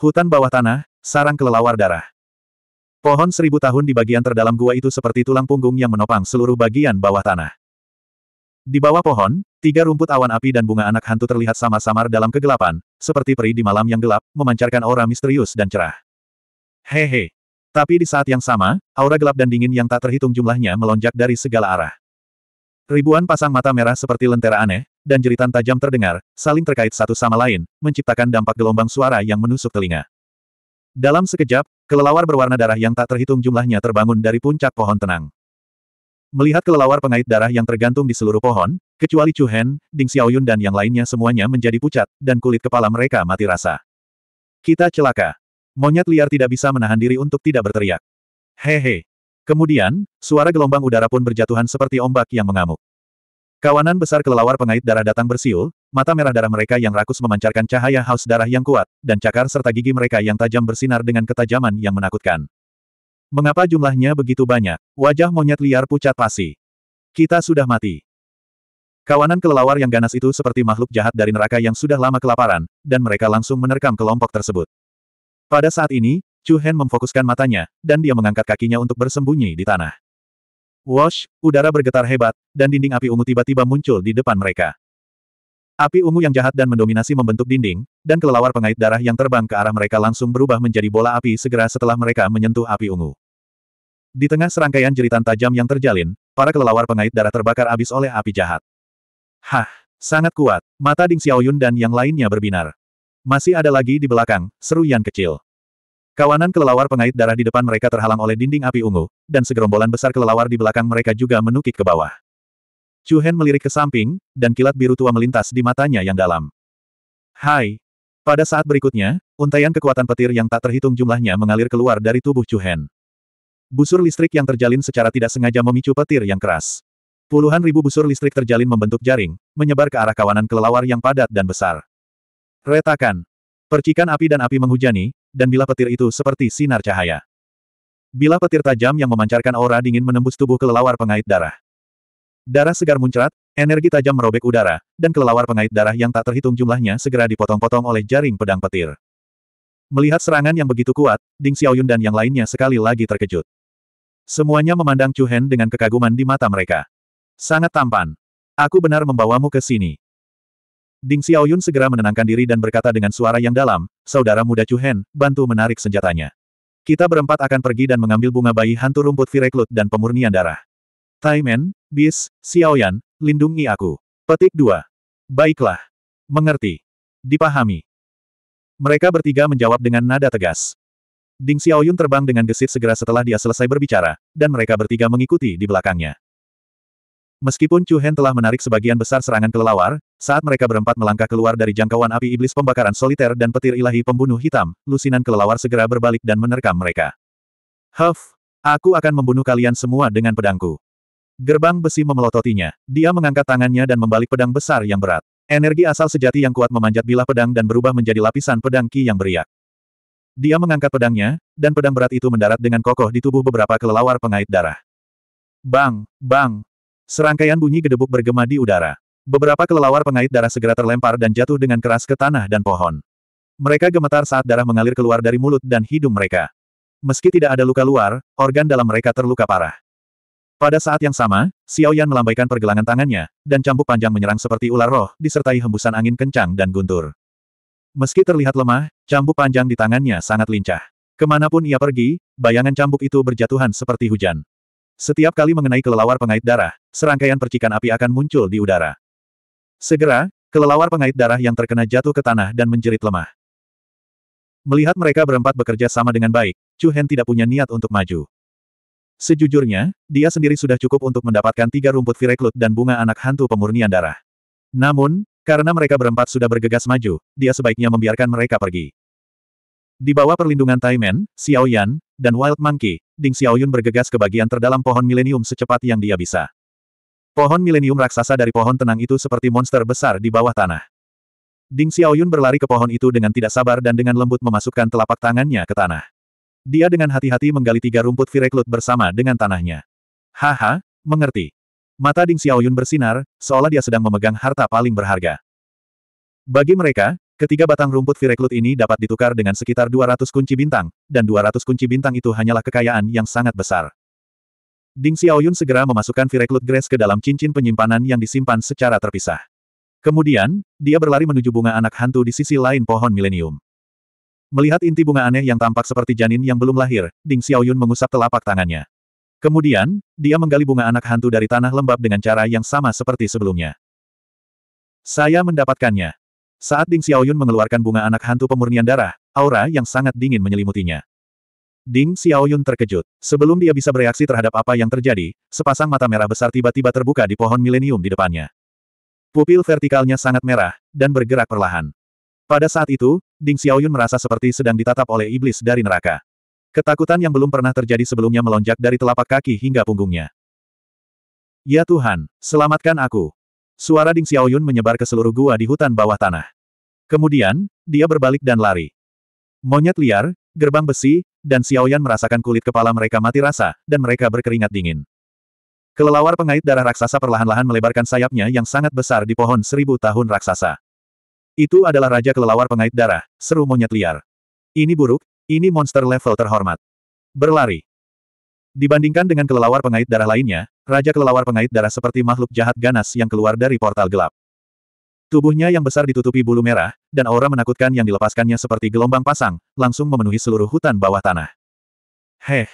Hutan bawah tanah, sarang kelelawar darah. Pohon seribu tahun di bagian terdalam gua itu seperti tulang punggung yang menopang seluruh bagian bawah tanah. Di bawah pohon, tiga rumput awan api dan bunga anak hantu terlihat samar-samar dalam kegelapan, seperti peri di malam yang gelap, memancarkan aura misterius dan cerah. Hehe. Tapi di saat yang sama, aura gelap dan dingin yang tak terhitung jumlahnya melonjak dari segala arah. Ribuan pasang mata merah seperti lentera aneh, dan jeritan tajam terdengar, saling terkait satu sama lain, menciptakan dampak gelombang suara yang menusuk telinga. Dalam sekejap, kelelawar berwarna darah yang tak terhitung jumlahnya terbangun dari puncak pohon tenang. Melihat kelelawar pengait darah yang tergantung di seluruh pohon, kecuali Chu Hen, Ding Xiaoyun dan yang lainnya semuanya menjadi pucat, dan kulit kepala mereka mati rasa. Kita celaka. Monyet liar tidak bisa menahan diri untuk tidak berteriak. Hehe. Kemudian, suara gelombang udara pun berjatuhan seperti ombak yang mengamuk. Kawanan besar kelelawar pengait darah datang bersiul, mata merah darah mereka yang rakus memancarkan cahaya haus darah yang kuat, dan cakar serta gigi mereka yang tajam bersinar dengan ketajaman yang menakutkan. Mengapa jumlahnya begitu banyak? Wajah monyet liar pucat pasi. Kita sudah mati. Kawanan kelelawar yang ganas itu seperti makhluk jahat dari neraka yang sudah lama kelaparan, dan mereka langsung menerkam kelompok tersebut. Pada saat ini, Chu Hen memfokuskan matanya, dan dia mengangkat kakinya untuk bersembunyi di tanah. Wash, udara bergetar hebat, dan dinding api ungu tiba-tiba muncul di depan mereka. Api ungu yang jahat dan mendominasi membentuk dinding, dan kelelawar pengait darah yang terbang ke arah mereka langsung berubah menjadi bola api segera setelah mereka menyentuh api ungu. Di tengah serangkaian jeritan tajam yang terjalin, para kelelawar pengait darah terbakar habis oleh api jahat. Hah, sangat kuat, mata Ding Xiaoyun dan yang lainnya berbinar. Masih ada lagi di belakang, seru yang kecil. Kawanan kelelawar pengait darah di depan mereka terhalang oleh dinding api ungu, dan segerombolan besar kelelawar di belakang mereka juga menukik ke bawah. Chu Hen melirik ke samping, dan kilat biru tua melintas di matanya yang dalam. Hai! Pada saat berikutnya, untaian kekuatan petir yang tak terhitung jumlahnya mengalir keluar dari tubuh Chu Hen. Busur listrik yang terjalin secara tidak sengaja memicu petir yang keras. Puluhan ribu busur listrik terjalin membentuk jaring, menyebar ke arah kawanan kelelawar yang padat dan besar. Retakan. Percikan api dan api menghujani, dan bila petir itu seperti sinar cahaya. Bila petir tajam yang memancarkan aura dingin menembus tubuh kelelawar pengait darah. Darah segar muncrat, energi tajam merobek udara, dan kelelawar pengait darah yang tak terhitung jumlahnya segera dipotong-potong oleh jaring pedang petir. Melihat serangan yang begitu kuat, Ding Xiaoyun dan yang lainnya sekali lagi terkejut. Semuanya memandang Chu Hen dengan kekaguman di mata mereka. Sangat tampan. Aku benar membawamu ke sini. Ding Xiaoyun segera menenangkan diri dan berkata dengan suara yang dalam, saudara muda Chu Hen, bantu menarik senjatanya. Kita berempat akan pergi dan mengambil bunga bayi hantu rumput vireklut dan pemurnian darah. Taimen, Bis, Xiaoyan, lindungi aku. Petik 2. Baiklah. Mengerti. Dipahami. Mereka bertiga menjawab dengan nada tegas. Ding Xiaoyun terbang dengan gesit segera setelah dia selesai berbicara, dan mereka bertiga mengikuti di belakangnya. Meskipun Chu Hen telah menarik sebagian besar serangan kelelawar, saat mereka berempat melangkah keluar dari jangkauan api iblis pembakaran soliter dan petir ilahi pembunuh hitam, lusinan kelelawar segera berbalik dan menerkam mereka. Huff! Aku akan membunuh kalian semua dengan pedangku. Gerbang besi memelototinya. Dia mengangkat tangannya dan membalik pedang besar yang berat. Energi asal sejati yang kuat memanjat bilah pedang dan berubah menjadi lapisan pedang ki yang beriak. Dia mengangkat pedangnya, dan pedang berat itu mendarat dengan kokoh di tubuh beberapa kelelawar pengait darah. Bang, bang! Serangkaian bunyi gedebuk bergema di udara. Beberapa kelelawar pengait darah segera terlempar dan jatuh dengan keras ke tanah dan pohon. Mereka gemetar saat darah mengalir keluar dari mulut dan hidung mereka. Meski tidak ada luka luar, organ dalam mereka terluka parah. Pada saat yang sama, Xiao Yan melambaikan pergelangan tangannya, dan cambuk panjang menyerang seperti ular roh, disertai hembusan angin kencang dan guntur. Meski terlihat lemah, cambuk panjang di tangannya sangat lincah. Kemanapun ia pergi, bayangan cambuk itu berjatuhan seperti hujan. Setiap kali mengenai kelelawar pengait darah, serangkaian percikan api akan muncul di udara. Segera, kelelawar pengait darah yang terkena jatuh ke tanah dan menjerit lemah. Melihat mereka berempat bekerja sama dengan baik, Chu Hen tidak punya niat untuk maju. Sejujurnya, dia sendiri sudah cukup untuk mendapatkan tiga rumput vireklut dan bunga anak hantu pemurnian darah. Namun, karena mereka berempat sudah bergegas maju, dia sebaiknya membiarkan mereka pergi. Di bawah perlindungan Taimen, Yan, dan Wild Monkey, Ding Xiaoyun bergegas ke bagian terdalam pohon milenium secepat yang dia bisa. Pohon milenium raksasa dari pohon tenang itu seperti monster besar di bawah tanah. Ding Xiaoyun berlari ke pohon itu dengan tidak sabar dan dengan lembut memasukkan telapak tangannya ke tanah. Dia dengan hati-hati menggali tiga rumput vireklut bersama dengan tanahnya. Haha, mengerti. Mata Ding Xiaoyun bersinar, seolah dia sedang memegang harta paling berharga. Bagi mereka, ketiga batang rumput vireklut ini dapat ditukar dengan sekitar 200 kunci bintang, dan 200 kunci bintang itu hanyalah kekayaan yang sangat besar. Ding Xiaoyun segera memasukkan Vireclut Grace ke dalam cincin penyimpanan yang disimpan secara terpisah. Kemudian, dia berlari menuju bunga anak hantu di sisi lain pohon milenium. Melihat inti bunga aneh yang tampak seperti janin yang belum lahir, Ding Xiaoyun mengusap telapak tangannya. Kemudian, dia menggali bunga anak hantu dari tanah lembab dengan cara yang sama seperti sebelumnya. Saya mendapatkannya. Saat Ding Xiaoyun mengeluarkan bunga anak hantu pemurnian darah, aura yang sangat dingin menyelimutinya. Ding Xiaoyun terkejut. Sebelum dia bisa bereaksi terhadap apa yang terjadi, sepasang mata merah besar tiba-tiba terbuka di pohon milenium di depannya. Pupil vertikalnya sangat merah, dan bergerak perlahan. Pada saat itu, Ding Xiaoyun merasa seperti sedang ditatap oleh iblis dari neraka. Ketakutan yang belum pernah terjadi sebelumnya melonjak dari telapak kaki hingga punggungnya. Ya Tuhan, selamatkan aku. Suara Ding Xiaoyun menyebar ke seluruh gua di hutan bawah tanah. Kemudian, dia berbalik dan lari. Monyet liar, gerbang besi, dan Xiaoyan merasakan kulit kepala mereka mati rasa, dan mereka berkeringat dingin. Kelelawar pengait darah raksasa perlahan-lahan melebarkan sayapnya yang sangat besar di pohon seribu tahun raksasa. Itu adalah Raja Kelelawar Pengait Darah, seru monyet liar. Ini buruk, ini monster level terhormat. Berlari. Dibandingkan dengan kelelawar pengait darah lainnya, Raja Kelelawar Pengait Darah seperti makhluk jahat ganas yang keluar dari portal gelap. Tubuhnya yang besar ditutupi bulu merah, dan aura menakutkan yang dilepaskannya seperti gelombang pasang, langsung memenuhi seluruh hutan bawah tanah. Heh.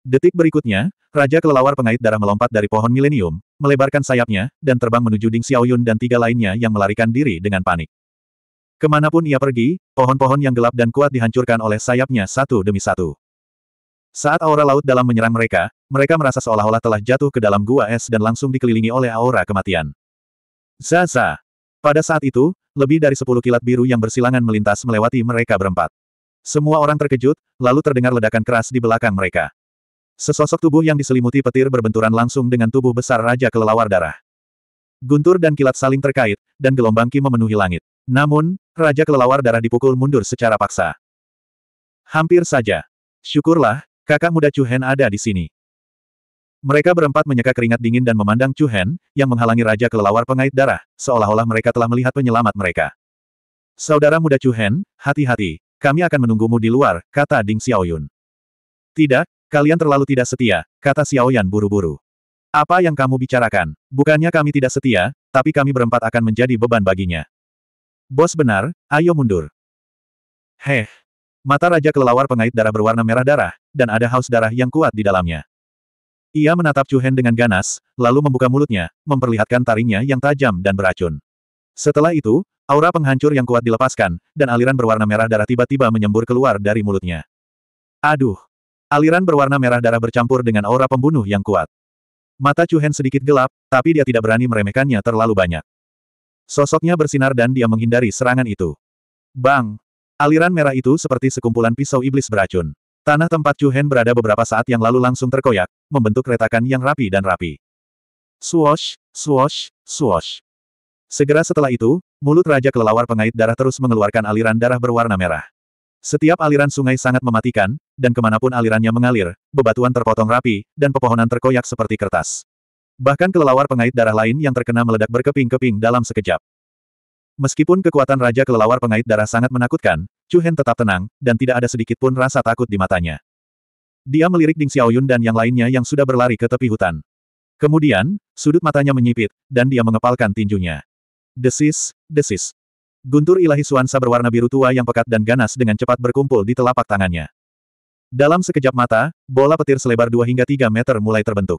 Detik berikutnya, Raja Kelelawar Pengait Darah melompat dari pohon milenium, melebarkan sayapnya, dan terbang menuju Ding Xiaoyun dan tiga lainnya yang melarikan diri dengan panik. Kemanapun ia pergi, pohon-pohon yang gelap dan kuat dihancurkan oleh sayapnya satu demi satu. Saat aura laut dalam menyerang mereka, mereka merasa seolah-olah telah jatuh ke dalam gua es dan langsung dikelilingi oleh aura kematian. Zaza! Pada saat itu, lebih dari sepuluh kilat biru yang bersilangan melintas melewati mereka berempat. Semua orang terkejut, lalu terdengar ledakan keras di belakang mereka. Sesosok tubuh yang diselimuti petir berbenturan langsung dengan tubuh besar Raja Kelelawar Darah. Guntur dan kilat saling terkait, dan gelombang ki memenuhi langit. Namun, Raja Kelelawar Darah dipukul mundur secara paksa. Hampir saja. Syukurlah, kakak muda Chu Hen ada di sini. Mereka berempat menyeka keringat dingin dan memandang Chu Hen, yang menghalangi Raja Kelelawar Pengait Darah, seolah-olah mereka telah melihat penyelamat mereka. Saudara muda Chu Hen, hati-hati, kami akan menunggumu di luar, kata Ding Xiaoyun. Tidak, kalian terlalu tidak setia, kata Xiaoyan buru-buru. Apa yang kamu bicarakan? Bukannya kami tidak setia, tapi kami berempat akan menjadi beban baginya. Bos benar, ayo mundur. Heh. Mata Raja Kelelawar Pengait Darah berwarna merah darah, dan ada haus darah yang kuat di dalamnya. Ia menatap Chu Hen dengan ganas, lalu membuka mulutnya, memperlihatkan taringnya yang tajam dan beracun. Setelah itu, aura penghancur yang kuat dilepaskan, dan aliran berwarna merah darah tiba-tiba menyembur keluar dari mulutnya. Aduh! Aliran berwarna merah darah bercampur dengan aura pembunuh yang kuat. Mata Chu Hen sedikit gelap, tapi dia tidak berani meremehkannya terlalu banyak. Sosoknya bersinar dan dia menghindari serangan itu. Bang! Aliran merah itu seperti sekumpulan pisau iblis beracun. Tanah tempat Chu Hen berada beberapa saat yang lalu langsung terkoyak, membentuk retakan yang rapi dan rapi. Swash, swash, swash. Segera setelah itu, mulut Raja Kelelawar Pengait Darah terus mengeluarkan aliran darah berwarna merah. Setiap aliran sungai sangat mematikan, dan kemanapun alirannya mengalir, bebatuan terpotong rapi, dan pepohonan terkoyak seperti kertas. Bahkan kelelawar pengait darah lain yang terkena meledak berkeping-keping dalam sekejap. Meskipun kekuatan Raja Kelelawar Pengait Darah sangat menakutkan, Chu Hen tetap tenang, dan tidak ada sedikit pun rasa takut di matanya. Dia melirik Ding Xiaoyun dan yang lainnya yang sudah berlari ke tepi hutan. Kemudian, sudut matanya menyipit, dan dia mengepalkan tinjunya. Desis, desis. Guntur ilahi suansa berwarna biru tua yang pekat dan ganas dengan cepat berkumpul di telapak tangannya. Dalam sekejap mata, bola petir selebar 2 hingga 3 meter mulai terbentuk.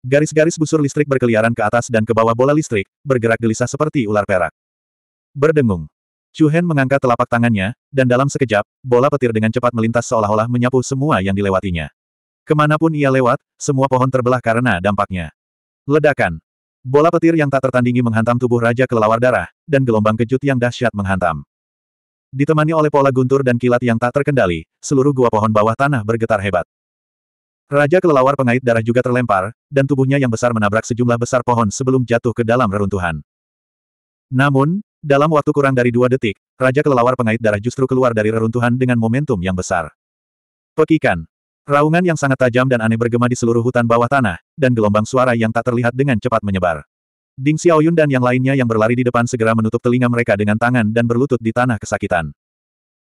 Garis-garis busur listrik berkeliaran ke atas dan ke bawah bola listrik, bergerak gelisah seperti ular perak. Berdengung. Chu Hen mengangkat telapak tangannya, dan dalam sekejap, bola petir dengan cepat melintas seolah-olah menyapu semua yang dilewatinya. Kemanapun ia lewat, semua pohon terbelah karena dampaknya. Ledakan. Bola petir yang tak tertandingi menghantam tubuh Raja Kelelawar Darah, dan gelombang kejut yang dahsyat menghantam. Ditemani oleh pola guntur dan kilat yang tak terkendali, seluruh gua pohon bawah tanah bergetar hebat. Raja Kelelawar Pengait Darah juga terlempar, dan tubuhnya yang besar menabrak sejumlah besar pohon sebelum jatuh ke dalam reruntuhan. Namun, dalam waktu kurang dari dua detik, Raja Kelelawar Pengait Darah justru keluar dari reruntuhan dengan momentum yang besar. Pekikan. Raungan yang sangat tajam dan aneh bergema di seluruh hutan bawah tanah, dan gelombang suara yang tak terlihat dengan cepat menyebar. Ding Xiaoyun dan yang lainnya yang berlari di depan segera menutup telinga mereka dengan tangan dan berlutut di tanah kesakitan.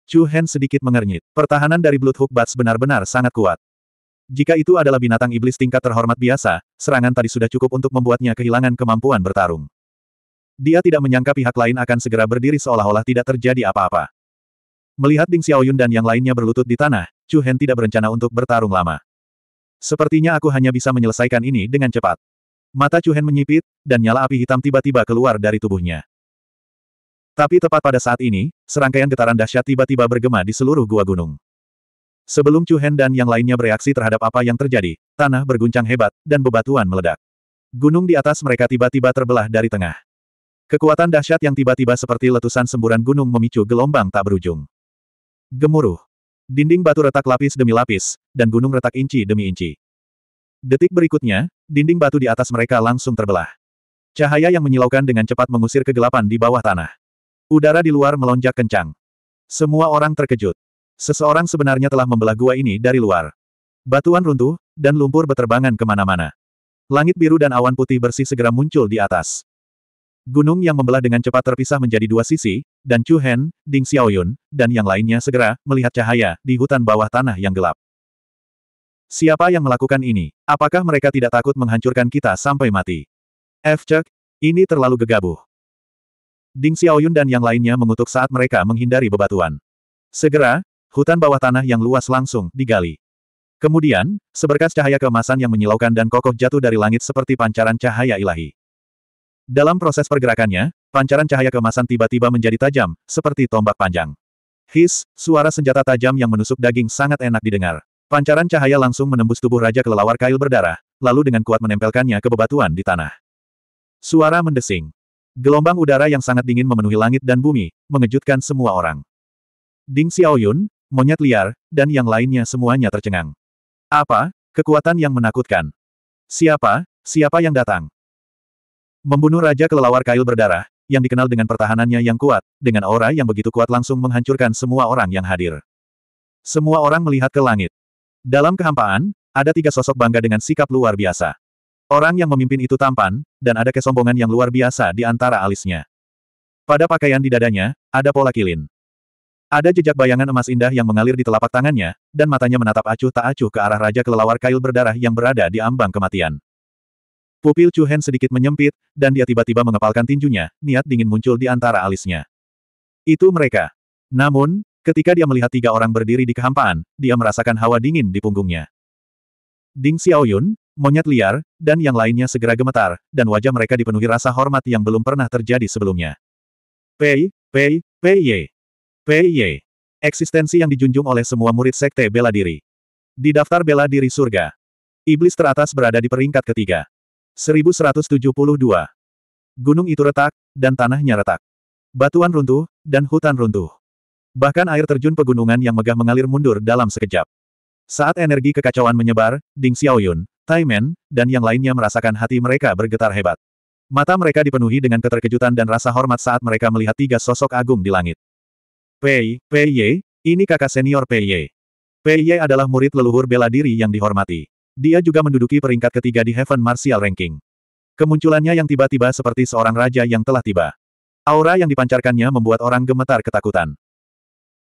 Chu Hen sedikit mengernyit. Pertahanan dari Blood Hook Bats benar-benar sangat kuat. Jika itu adalah binatang iblis tingkat terhormat biasa, serangan tadi sudah cukup untuk membuatnya kehilangan kemampuan bertarung. Dia tidak menyangka pihak lain akan segera berdiri seolah-olah tidak terjadi apa-apa. Melihat Ding Xiaoyun dan yang lainnya berlutut di tanah, Chu Hen tidak berencana untuk bertarung lama. Sepertinya aku hanya bisa menyelesaikan ini dengan cepat. Mata Chu Hen menyipit, dan nyala api hitam tiba-tiba keluar dari tubuhnya. Tapi tepat pada saat ini, serangkaian getaran dahsyat tiba-tiba bergema di seluruh gua gunung. Sebelum Chu Hen dan yang lainnya bereaksi terhadap apa yang terjadi, tanah berguncang hebat, dan bebatuan meledak. Gunung di atas mereka tiba-tiba terbelah dari tengah. Kekuatan dahsyat yang tiba-tiba seperti letusan semburan gunung memicu gelombang tak berujung. Gemuruh. Dinding batu retak lapis demi lapis, dan gunung retak inci demi inci. Detik berikutnya, dinding batu di atas mereka langsung terbelah. Cahaya yang menyilaukan dengan cepat mengusir kegelapan di bawah tanah. Udara di luar melonjak kencang. Semua orang terkejut. Seseorang sebenarnya telah membelah gua ini dari luar. Batuan runtuh, dan lumpur beterbangan kemana-mana. Langit biru dan awan putih bersih segera muncul di atas. Gunung yang membelah dengan cepat terpisah menjadi dua sisi, dan Chu Hen, Ding Xiaoyun, dan yang lainnya segera melihat cahaya di hutan bawah tanah yang gelap. Siapa yang melakukan ini? Apakah mereka tidak takut menghancurkan kita sampai mati? F. Cek, ini terlalu gegabah. Ding Xiaoyun dan yang lainnya mengutuk saat mereka menghindari bebatuan. Segera, hutan bawah tanah yang luas langsung digali. Kemudian, seberkas cahaya keemasan yang menyilaukan dan kokoh jatuh dari langit seperti pancaran cahaya ilahi. Dalam proses pergerakannya, pancaran cahaya kemasan tiba-tiba menjadi tajam, seperti tombak panjang. His, suara senjata tajam yang menusuk daging sangat enak didengar. Pancaran cahaya langsung menembus tubuh Raja Kelelawar Kail berdarah, lalu dengan kuat menempelkannya ke bebatuan di tanah. Suara mendesing. Gelombang udara yang sangat dingin memenuhi langit dan bumi, mengejutkan semua orang. Ding Xiaoyun, monyet liar, dan yang lainnya semuanya tercengang. Apa? Kekuatan yang menakutkan. Siapa? Siapa yang datang? Membunuh Raja Kelelawar Kail berdarah, yang dikenal dengan pertahanannya yang kuat, dengan aura yang begitu kuat langsung menghancurkan semua orang yang hadir. Semua orang melihat ke langit. Dalam kehampaan, ada tiga sosok bangga dengan sikap luar biasa. Orang yang memimpin itu tampan, dan ada kesombongan yang luar biasa di antara alisnya. Pada pakaian di dadanya, ada pola kilin. Ada jejak bayangan emas indah yang mengalir di telapak tangannya, dan matanya menatap acuh tak acuh ke arah Raja Kelelawar Kail berdarah yang berada di ambang kematian. Pupil Chu Hen sedikit menyempit, dan dia tiba-tiba mengepalkan tinjunya, niat dingin muncul di antara alisnya. Itu mereka. Namun, ketika dia melihat tiga orang berdiri di kehampaan, dia merasakan hawa dingin di punggungnya. Ding Xiaoyun, monyet liar, dan yang lainnya segera gemetar, dan wajah mereka dipenuhi rasa hormat yang belum pernah terjadi sebelumnya. Pei, Pei, Pei Ye. Pei Ye. Eksistensi yang dijunjung oleh semua murid sekte bela diri. Di daftar bela diri surga. Iblis teratas berada di peringkat ketiga. 1172. Gunung itu retak, dan tanahnya retak. Batuan runtuh, dan hutan runtuh. Bahkan air terjun pegunungan yang megah mengalir mundur dalam sekejap. Saat energi kekacauan menyebar, Ding Xiaoyun, Tai Men, dan yang lainnya merasakan hati mereka bergetar hebat. Mata mereka dipenuhi dengan keterkejutan dan rasa hormat saat mereka melihat tiga sosok agung di langit. Pei, Pei Ye, ini kakak senior Pei Ye. Pei Ye adalah murid leluhur bela diri yang dihormati. Dia juga menduduki peringkat ketiga di Heaven Martial Ranking. Kemunculannya yang tiba-tiba seperti seorang raja yang telah tiba. Aura yang dipancarkannya membuat orang gemetar ketakutan.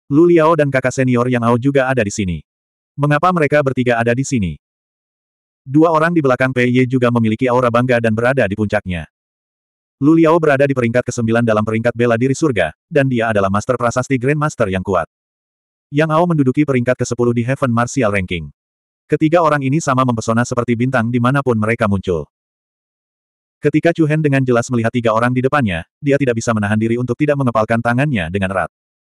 Lu Liao dan kakak senior Yang Ao juga ada di sini. Mengapa mereka bertiga ada di sini? Dua orang di belakang Pei Ye juga memiliki aura bangga dan berada di puncaknya. Lu Liao berada di peringkat ke-9 dalam peringkat bela diri surga, dan dia adalah master prasasti Grandmaster yang kuat. Yang Ao menduduki peringkat ke-10 di Heaven Martial Ranking. Ketiga orang ini sama mempesona seperti bintang dimanapun mereka muncul. Ketika Chu Hen dengan jelas melihat tiga orang di depannya, dia tidak bisa menahan diri untuk tidak mengepalkan tangannya dengan erat.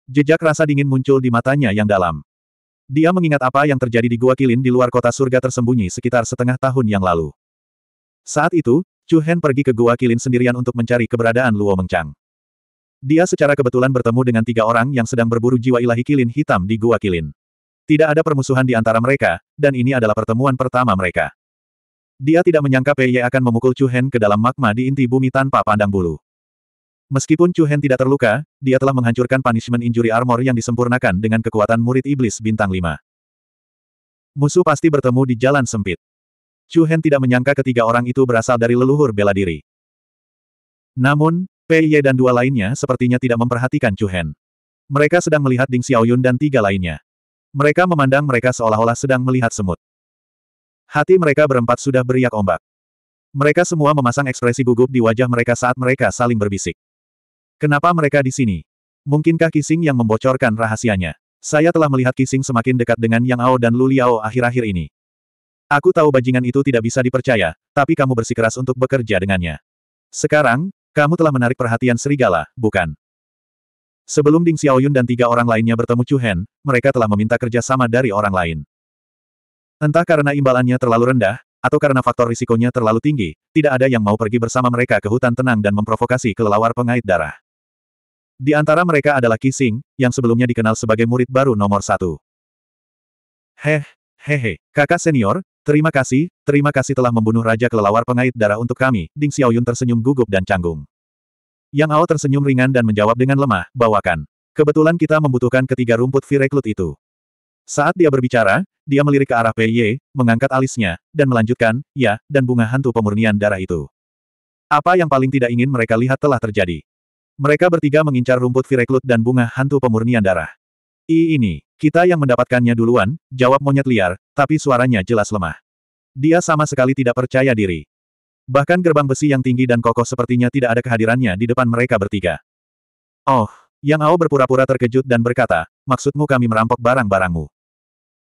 Jejak rasa dingin muncul di matanya yang dalam. Dia mengingat apa yang terjadi di Gua Kilin di luar kota surga tersembunyi sekitar setengah tahun yang lalu. Saat itu, Chu Hen pergi ke Gua Kilin sendirian untuk mencari keberadaan Luo Mengchang. Dia secara kebetulan bertemu dengan tiga orang yang sedang berburu jiwa ilahi Kilin hitam di Gua Kilin. Tidak ada permusuhan di antara mereka, dan ini adalah pertemuan pertama mereka. Dia tidak menyangka Pei Ye akan memukul Chu Hen ke dalam magma di inti bumi tanpa pandang bulu. Meskipun Chu Hen tidak terluka, dia telah menghancurkan punishment injury armor yang disempurnakan dengan kekuatan murid iblis bintang 5. Musuh pasti bertemu di jalan sempit. Chu Hen tidak menyangka ketiga orang itu berasal dari leluhur bela diri. Namun, Pei Ye dan dua lainnya sepertinya tidak memperhatikan Chu Hen. Mereka sedang melihat Ding Xiaoyun dan tiga lainnya. Mereka memandang mereka seolah-olah sedang melihat semut. Hati mereka berempat sudah beriak ombak. Mereka semua memasang ekspresi gugup di wajah mereka saat mereka saling berbisik. Kenapa mereka di sini? Mungkinkah Kising yang membocorkan rahasianya? Saya telah melihat Kising semakin dekat dengan Yang Ao dan Lu Liao akhir-akhir ini. Aku tahu bajingan itu tidak bisa dipercaya, tapi kamu bersikeras untuk bekerja dengannya. Sekarang, kamu telah menarik perhatian serigala, bukan? Sebelum Ding Xiaoyun dan tiga orang lainnya bertemu Chu Hen, mereka telah meminta kerja sama dari orang lain. Entah karena imbalannya terlalu rendah, atau karena faktor risikonya terlalu tinggi, tidak ada yang mau pergi bersama mereka ke hutan tenang dan memprovokasi kelelawar pengait darah. Di antara mereka adalah Kising, yang sebelumnya dikenal sebagai murid baru nomor satu. Heh, hehe, kakak senior, terima kasih, terima kasih telah membunuh Raja Kelelawar Pengait Darah untuk kami, Ding Xiaoyun tersenyum gugup dan canggung. Yang Ao tersenyum ringan dan menjawab dengan lemah, bawakan. Kebetulan kita membutuhkan ketiga rumput vireklud itu. Saat dia berbicara, dia melirik ke arah Pei Ye, mengangkat alisnya, dan melanjutkan, ya, dan bunga hantu pemurnian darah itu. Apa yang paling tidak ingin mereka lihat telah terjadi. Mereka bertiga mengincar rumput vireklud dan bunga hantu pemurnian darah. I ini, kita yang mendapatkannya duluan, jawab monyet liar, tapi suaranya jelas lemah. Dia sama sekali tidak percaya diri. Bahkan gerbang besi yang tinggi dan kokoh sepertinya tidak ada kehadirannya di depan mereka bertiga. Oh, Yang Ao berpura-pura terkejut dan berkata, maksudmu kami merampok barang-barangmu.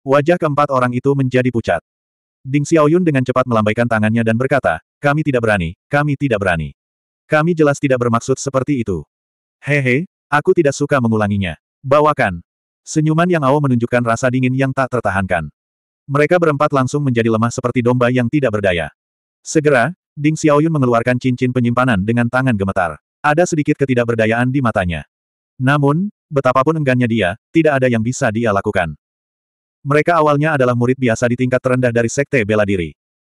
Wajah keempat orang itu menjadi pucat. Ding Xiaoyun dengan cepat melambaikan tangannya dan berkata, kami tidak berani, kami tidak berani. Kami jelas tidak bermaksud seperti itu. Hehe, aku tidak suka mengulanginya. Bawakan. Senyuman Yang Ao menunjukkan rasa dingin yang tak tertahankan. Mereka berempat langsung menjadi lemah seperti domba yang tidak berdaya. Segera, Ding Xiaoyun mengeluarkan cincin penyimpanan dengan tangan gemetar. Ada sedikit ketidakberdayaan di matanya. Namun, betapapun enggannya dia, tidak ada yang bisa dia lakukan. Mereka awalnya adalah murid biasa di tingkat terendah dari sekte bela diri.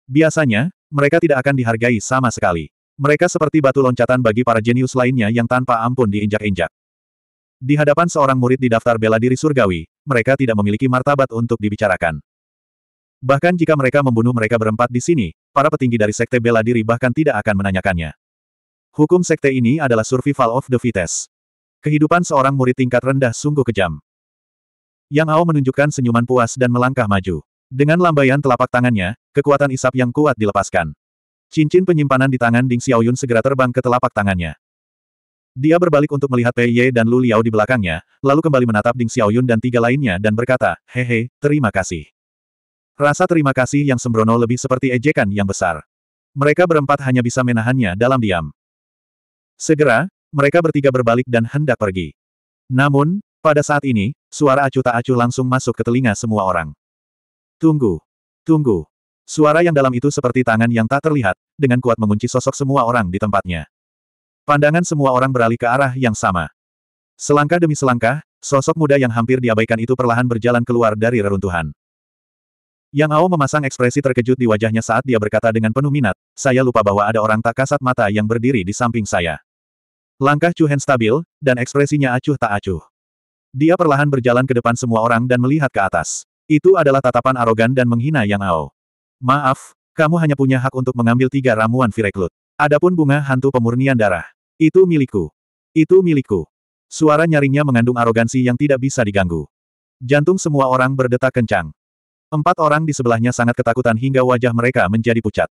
Biasanya, mereka tidak akan dihargai sama sekali. Mereka seperti batu loncatan bagi para jenius lainnya yang tanpa ampun diinjak-injak. Di hadapan seorang murid di daftar bela diri surgawi, mereka tidak memiliki martabat untuk dibicarakan. Bahkan jika mereka membunuh mereka berempat di sini, para petinggi dari sekte bela diri bahkan tidak akan menanyakannya. Hukum sekte ini adalah survival of the fittest. Kehidupan seorang murid tingkat rendah sungguh kejam. Yang Ao menunjukkan senyuman puas dan melangkah maju. Dengan lambaian telapak tangannya, kekuatan isap yang kuat dilepaskan. Cincin penyimpanan di tangan Ding Xiaoyun segera terbang ke telapak tangannya. Dia berbalik untuk melihat Pei Ye dan Lu Liao di belakangnya, lalu kembali menatap Ding Xiaoyun dan tiga lainnya dan berkata, Hehe, terima kasih. Rasa terima kasih yang sembrono lebih seperti ejekan yang besar. Mereka berempat hanya bisa menahannya dalam diam. Segera, mereka bertiga berbalik dan hendak pergi. Namun, pada saat ini, suara acuh tak acuh langsung masuk ke telinga semua orang. Tunggu! Tunggu! Suara yang dalam itu seperti tangan yang tak terlihat, dengan kuat mengunci sosok semua orang di tempatnya. Pandangan semua orang beralih ke arah yang sama. Selangkah demi selangkah, sosok muda yang hampir diabaikan itu perlahan berjalan keluar dari reruntuhan. Yang Ao memasang ekspresi terkejut di wajahnya saat dia berkata dengan penuh minat, saya lupa bahwa ada orang tak kasat mata yang berdiri di samping saya. Langkah Chuhen stabil, dan ekspresinya acuh tak acuh. Dia perlahan berjalan ke depan semua orang dan melihat ke atas. Itu adalah tatapan arogan dan menghina Yang Ao. Maaf, kamu hanya punya hak untuk mengambil tiga ramuan Vireklut. Adapun bunga hantu pemurnian darah. Itu milikku. Itu milikku. Suara nyaringnya mengandung arogansi yang tidak bisa diganggu. Jantung semua orang berdetak kencang. Empat orang di sebelahnya sangat ketakutan hingga wajah mereka menjadi pucat.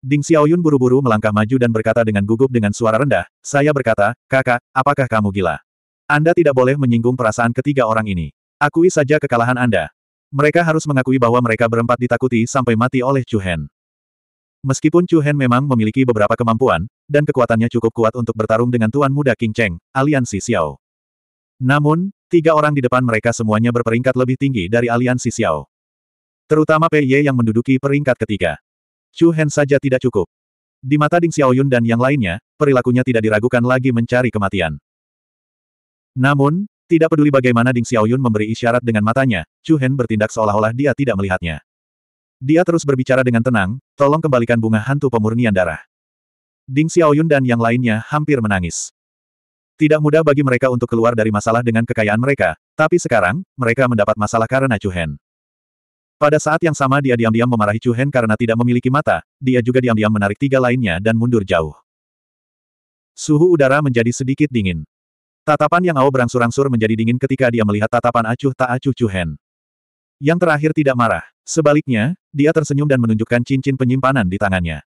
Ding Xiaoyun buru-buru melangkah maju dan berkata dengan gugup dengan suara rendah, saya berkata, kakak, apakah kamu gila? Anda tidak boleh menyinggung perasaan ketiga orang ini. Akui saja kekalahan Anda. Mereka harus mengakui bahwa mereka berempat ditakuti sampai mati oleh Chu Hen. Meskipun Chu Hen memang memiliki beberapa kemampuan, dan kekuatannya cukup kuat untuk bertarung dengan Tuan Muda King Cheng, aliansi Xiao. Namun, tiga orang di depan mereka semuanya berperingkat lebih tinggi dari aliansi Xiao. Terutama Pei Ye yang menduduki peringkat ketiga. Chu Hen saja tidak cukup. Di mata Ding Xiaoyun dan yang lainnya, perilakunya tidak diragukan lagi mencari kematian. Namun, tidak peduli bagaimana Ding Xiaoyun memberi isyarat dengan matanya, Chu Hen bertindak seolah-olah dia tidak melihatnya. Dia terus berbicara dengan tenang, tolong kembalikan bunga hantu pemurnian darah. Ding Xiaoyun dan yang lainnya hampir menangis. Tidak mudah bagi mereka untuk keluar dari masalah dengan kekayaan mereka, tapi sekarang, mereka mendapat masalah karena Chu Hen. Pada saat yang sama dia diam-diam memarahi Chu Hen karena tidak memiliki mata, dia juga diam-diam menarik tiga lainnya dan mundur jauh. Suhu udara menjadi sedikit dingin. Tatapan yang Ao berangsur-angsur menjadi dingin ketika dia melihat tatapan acuh tak acuh Chu Hen. Yang terakhir tidak marah. Sebaliknya, dia tersenyum dan menunjukkan cincin penyimpanan di tangannya.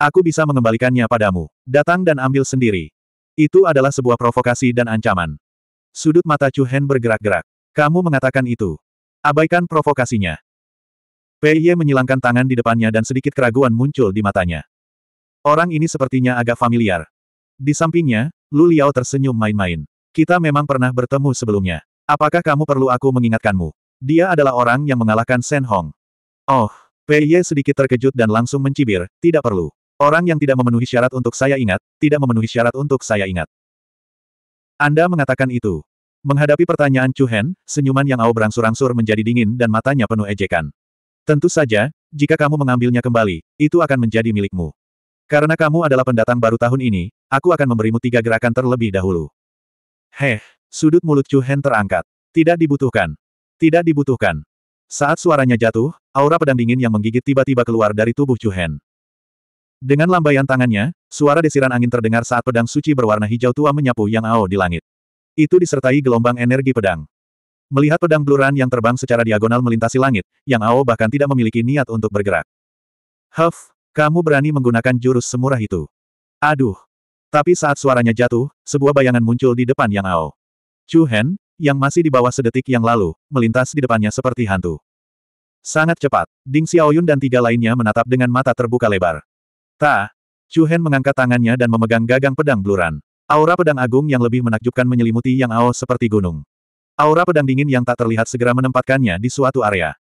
Aku bisa mengembalikannya padamu. Datang dan ambil sendiri. Itu adalah sebuah provokasi dan ancaman. Sudut mata Chu Hen bergerak-gerak. Kamu mengatakan itu. Abaikan provokasinya. Ye menyilangkan tangan di depannya dan sedikit keraguan muncul di matanya. Orang ini sepertinya agak familiar. Di sampingnya, Lu Liao tersenyum main-main. Kita memang pernah bertemu sebelumnya. Apakah kamu perlu aku mengingatkanmu? Dia adalah orang yang mengalahkan Shen Hong. Oh, Ye sedikit terkejut dan langsung mencibir, tidak perlu. Orang yang tidak memenuhi syarat untuk saya ingat, tidak memenuhi syarat untuk saya ingat. Anda mengatakan itu. Menghadapi pertanyaan Chu Hen, senyuman yang au berangsur-angsur menjadi dingin dan matanya penuh ejekan. Tentu saja, jika kamu mengambilnya kembali, itu akan menjadi milikmu. Karena kamu adalah pendatang baru tahun ini, aku akan memberimu tiga gerakan terlebih dahulu. Heh, sudut mulut Chu Hen terangkat. Tidak dibutuhkan. Tidak dibutuhkan. Saat suaranya jatuh, aura pedang dingin yang menggigit tiba-tiba keluar dari tubuh Chu Hen. Dengan lambaian tangannya, suara desiran angin terdengar saat pedang suci berwarna hijau tua menyapu Yang Ao di langit. Itu disertai gelombang energi pedang. Melihat pedang bluran yang terbang secara diagonal melintasi langit, Yang Ao bahkan tidak memiliki niat untuk bergerak. Huff, kamu berani menggunakan jurus semurah itu. Aduh. Tapi saat suaranya jatuh, sebuah bayangan muncul di depan Yang Ao. Chu Hen, yang masih di bawah sedetik yang lalu, melintas di depannya seperti hantu. Sangat cepat, Ding Xiaoyun dan tiga lainnya menatap dengan mata terbuka lebar. Ta, Chu Hen mengangkat tangannya dan memegang gagang pedang bluran. Aura pedang agung yang lebih menakjubkan menyelimuti Yang Ao seperti gunung. Aura pedang dingin yang tak terlihat segera menempatkannya di suatu area.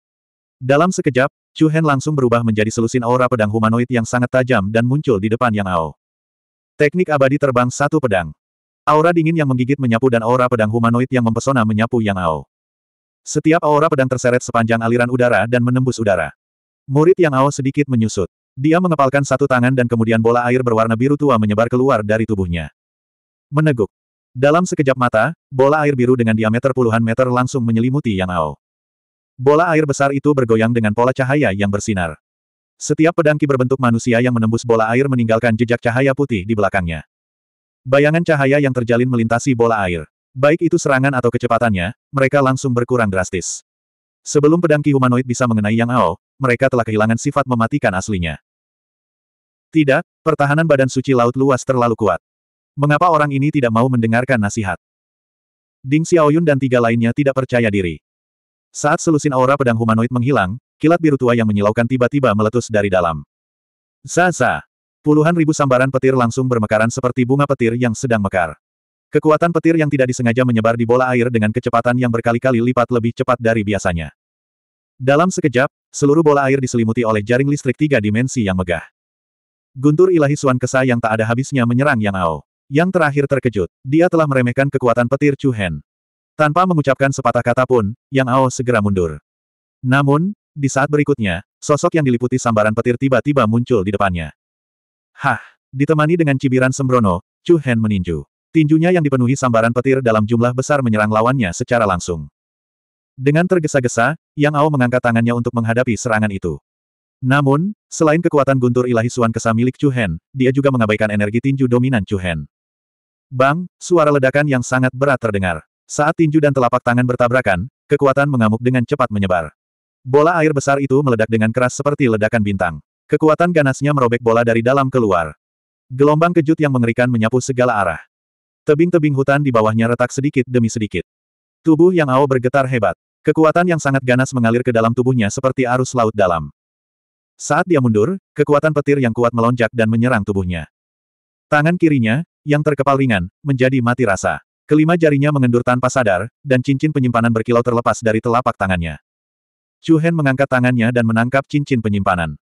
Dalam sekejap, Chu Hen langsung berubah menjadi selusin aura pedang humanoid yang sangat tajam dan muncul di depan Yang Ao. Teknik abadi terbang satu pedang. Aura dingin yang menggigit menyapu dan aura pedang humanoid yang mempesona menyapu Yang Ao. Setiap aura pedang terseret sepanjang aliran udara dan menembus udara. Murid Yang Ao sedikit menyusut. Dia mengepalkan satu tangan dan kemudian bola air berwarna biru tua menyebar keluar dari tubuhnya. Meneguk. Dalam sekejap mata, bola air biru dengan diameter puluhan meter langsung menyelimuti Yang Ao. Bola air besar itu bergoyang dengan pola cahaya yang bersinar. Setiap pedangki berbentuk manusia yang menembus bola air meninggalkan jejak cahaya putih di belakangnya. Bayangan cahaya yang terjalin melintasi bola air. Baik itu serangan atau kecepatannya, mereka langsung berkurang drastis. Sebelum pedangki humanoid bisa mengenai Yang Ao, mereka telah kehilangan sifat mematikan aslinya. Tidak, pertahanan badan suci laut luas terlalu kuat. Mengapa orang ini tidak mau mendengarkan nasihat? Ding Xiaoyun dan tiga lainnya tidak percaya diri. Saat selusin aura pedang humanoid menghilang, kilat biru tua yang menyilaukan tiba-tiba meletus dari dalam. Zaza! Puluhan ribu sambaran petir langsung bermekaran seperti bunga petir yang sedang mekar. Kekuatan petir yang tidak disengaja menyebar di bola air dengan kecepatan yang berkali-kali lipat lebih cepat dari biasanya. Dalam sekejap, seluruh bola air diselimuti oleh jaring listrik tiga dimensi yang megah. Guntur ilahi Suan Kesa yang tak ada habisnya menyerang Yang Ao. Yang terakhir terkejut, dia telah meremehkan kekuatan petir Chu Hen. Tanpa mengucapkan sepatah kata pun, Yang Ao segera mundur. Namun, di saat berikutnya, sosok yang diliputi sambaran petir tiba-tiba muncul di depannya. Hah! Ditemani dengan cibiran sembrono, Chu Hen meninju. Tinjunya yang dipenuhi sambaran petir dalam jumlah besar menyerang lawannya secara langsung. Dengan tergesa-gesa, Yang Ao mengangkat tangannya untuk menghadapi serangan itu. Namun, selain kekuatan guntur ilahi Suan Kesa milik Chu Hen, dia juga mengabaikan energi tinju dominan Chu Hen. Bang, suara ledakan yang sangat berat terdengar. Saat tinju dan telapak tangan bertabrakan, kekuatan mengamuk dengan cepat menyebar. Bola air besar itu meledak dengan keras seperti ledakan bintang. Kekuatan ganasnya merobek bola dari dalam keluar. Gelombang kejut yang mengerikan menyapu segala arah. Tebing-tebing hutan di bawahnya retak sedikit demi sedikit. Tubuh yang Ao bergetar hebat. Kekuatan yang sangat ganas mengalir ke dalam tubuhnya seperti arus laut dalam. Saat dia mundur, kekuatan petir yang kuat melonjak dan menyerang tubuhnya. Tangan kirinya, yang terkepal ringan, menjadi mati rasa. Kelima jarinya mengendur tanpa sadar, dan cincin penyimpanan berkilau terlepas dari telapak tangannya. Chu Hen mengangkat tangannya dan menangkap cincin penyimpanan.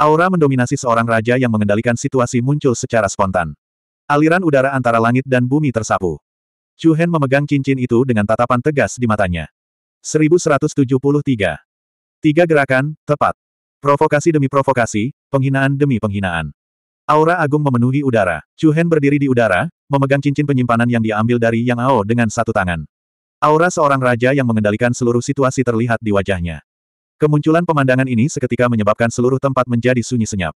Aura mendominasi seorang raja yang mengendalikan situasi muncul secara spontan. Aliran udara antara langit dan bumi tersapu. Chu Hen memegang cincin itu dengan tatapan tegas di matanya. 1173. Tiga gerakan, tepat. Provokasi demi provokasi, penghinaan demi penghinaan. Aura agung memenuhi udara. Chu Hen berdiri di udara, memegang cincin penyimpanan yang diambil dari Yang Ao dengan satu tangan. Aura seorang raja yang mengendalikan seluruh situasi terlihat di wajahnya. Kemunculan pemandangan ini seketika menyebabkan seluruh tempat menjadi sunyi senyap.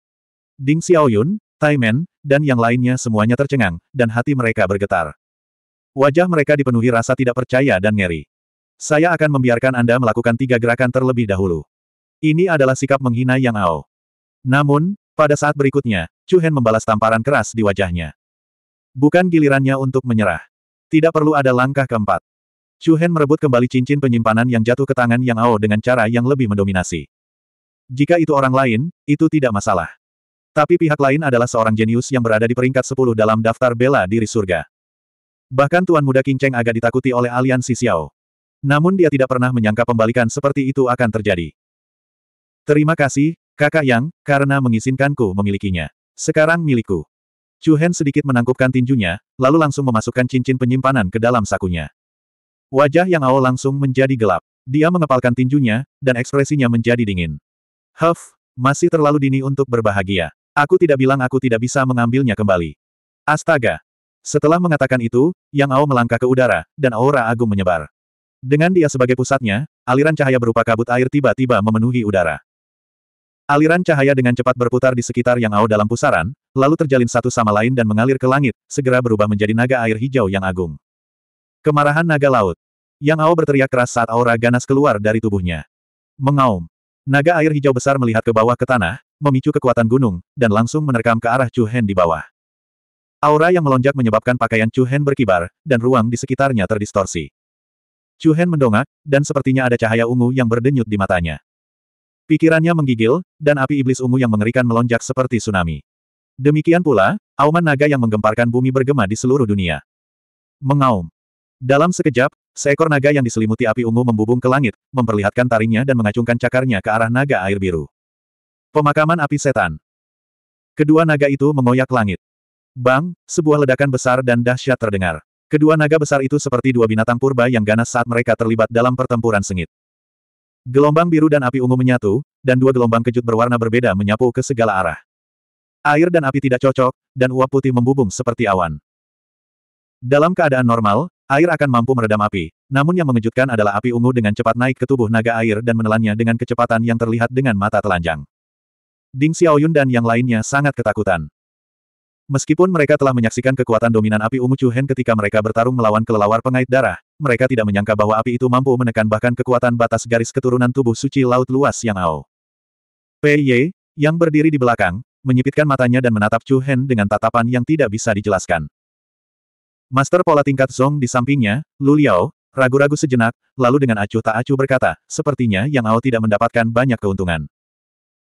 Ding Xiaoyun, Tai Men, dan yang lainnya semuanya tercengang, dan hati mereka bergetar. Wajah mereka dipenuhi rasa tidak percaya dan ngeri. Saya akan membiarkan Anda melakukan tiga gerakan terlebih dahulu. Ini adalah sikap menghina Yang Ao. Namun, pada saat berikutnya, Chu Hen membalas tamparan keras di wajahnya. Bukan gilirannya untuk menyerah. Tidak perlu ada langkah keempat. Chu Hen merebut kembali cincin penyimpanan yang jatuh ke tangan Yang Ao dengan cara yang lebih mendominasi. Jika itu orang lain, itu tidak masalah. Tapi pihak lain adalah seorang jenius yang berada di peringkat 10 dalam daftar bela diri surga. Bahkan Tuan Muda Kinceng agak ditakuti oleh aliansi Xiao. Namun dia tidak pernah menyangka pembalikan seperti itu akan terjadi. Terima kasih, Kakak Yang, karena mengizinkanku memilikinya. Sekarang milikku. Chu Hen sedikit menangkupkan tinjunya, lalu langsung memasukkan cincin penyimpanan ke dalam sakunya. Wajah Yang Ao langsung menjadi gelap. Dia mengepalkan tinjunya, dan ekspresinya menjadi dingin. Huff, masih terlalu dini untuk berbahagia. Aku tidak bilang aku tidak bisa mengambilnya kembali. Astaga! Setelah mengatakan itu, Yang Ao melangkah ke udara, dan aura agung menyebar. Dengan dia sebagai pusatnya, aliran cahaya berupa kabut air tiba-tiba memenuhi udara. Aliran cahaya dengan cepat berputar di sekitar Yang Ao dalam pusaran, lalu terjalin satu sama lain dan mengalir ke langit, segera berubah menjadi naga air hijau yang agung. Kemarahan naga laut. Yang Ao berteriak keras saat aura ganas keluar dari tubuhnya. Mengaum. Naga air hijau besar melihat ke bawah ke tanah, memicu kekuatan gunung, dan langsung menerkam ke arah Chu Hen di bawah. Aura yang melonjak menyebabkan pakaian Chu Hen berkibar, dan ruang di sekitarnya terdistorsi. Chu Hen mendongak, dan sepertinya ada cahaya ungu yang berdenyut di matanya. Pikirannya menggigil, dan api iblis ungu yang mengerikan melonjak seperti tsunami. Demikian pula, auman naga yang menggemparkan bumi bergema di seluruh dunia. Mengaum. Dalam sekejap, seekor naga yang diselimuti api ungu membubung ke langit, memperlihatkan taringnya dan mengacungkan cakarnya ke arah naga air biru. Pemakaman api setan. Kedua naga itu mengoyak langit. Bang, sebuah ledakan besar dan dahsyat terdengar. Kedua naga besar itu seperti dua binatang purba yang ganas saat mereka terlibat dalam pertempuran sengit. Gelombang biru dan api ungu menyatu, dan dua gelombang kejut berwarna berbeda menyapu ke segala arah. Air dan api tidak cocok, dan uap putih membubung seperti awan. Dalam keadaan normal, air akan mampu meredam api, namun yang mengejutkan adalah api ungu dengan cepat naik ke tubuh naga air dan menelannya dengan kecepatan yang terlihat dengan mata telanjang. Ding Xiaoyun dan yang lainnya sangat ketakutan. Meskipun mereka telah menyaksikan kekuatan dominan api ungu Chu Hen ketika mereka bertarung melawan kelelawar pengait darah, mereka tidak menyangka bahwa api itu mampu menekan bahkan kekuatan batas garis keturunan tubuh suci laut luas Yang Ao. Pei Ye yang berdiri di belakang, menyipitkan matanya dan menatap Chu Hen dengan tatapan yang tidak bisa dijelaskan. Master pola tingkat Zong di sampingnya, Lu Liao, ragu-ragu sejenak, lalu dengan acuh tak acuh berkata, sepertinya Yang Ao tidak mendapatkan banyak keuntungan.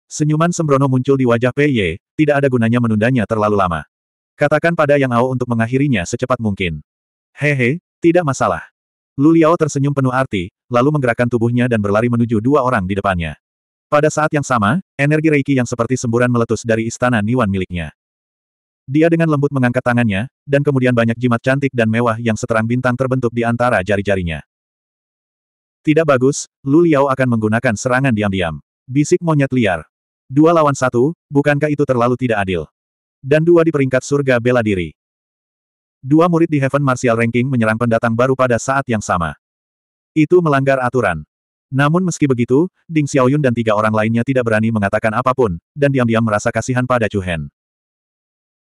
Senyuman sembrono muncul di wajah Pei Ye tidak ada gunanya menundanya terlalu lama. Katakan pada Yang Ao untuk mengakhirinya secepat mungkin. Hehe, tidak masalah. Lu Liao tersenyum penuh arti, lalu menggerakkan tubuhnya dan berlari menuju dua orang di depannya. Pada saat yang sama, energi Reiki yang seperti semburan meletus dari istana Niwan miliknya. Dia dengan lembut mengangkat tangannya, dan kemudian banyak jimat cantik dan mewah yang seterang bintang terbentuk di antara jari-jarinya. Tidak bagus, Lu Liao akan menggunakan serangan diam-diam. Bisik monyet liar. Dua lawan satu, bukankah itu terlalu tidak adil? Dan dua di peringkat surga bela diri. Dua murid di Heaven Martial Ranking menyerang pendatang baru pada saat yang sama. Itu melanggar aturan. Namun meski begitu, Ding Xiaoyun dan tiga orang lainnya tidak berani mengatakan apapun, dan diam-diam merasa kasihan pada Chu Hen.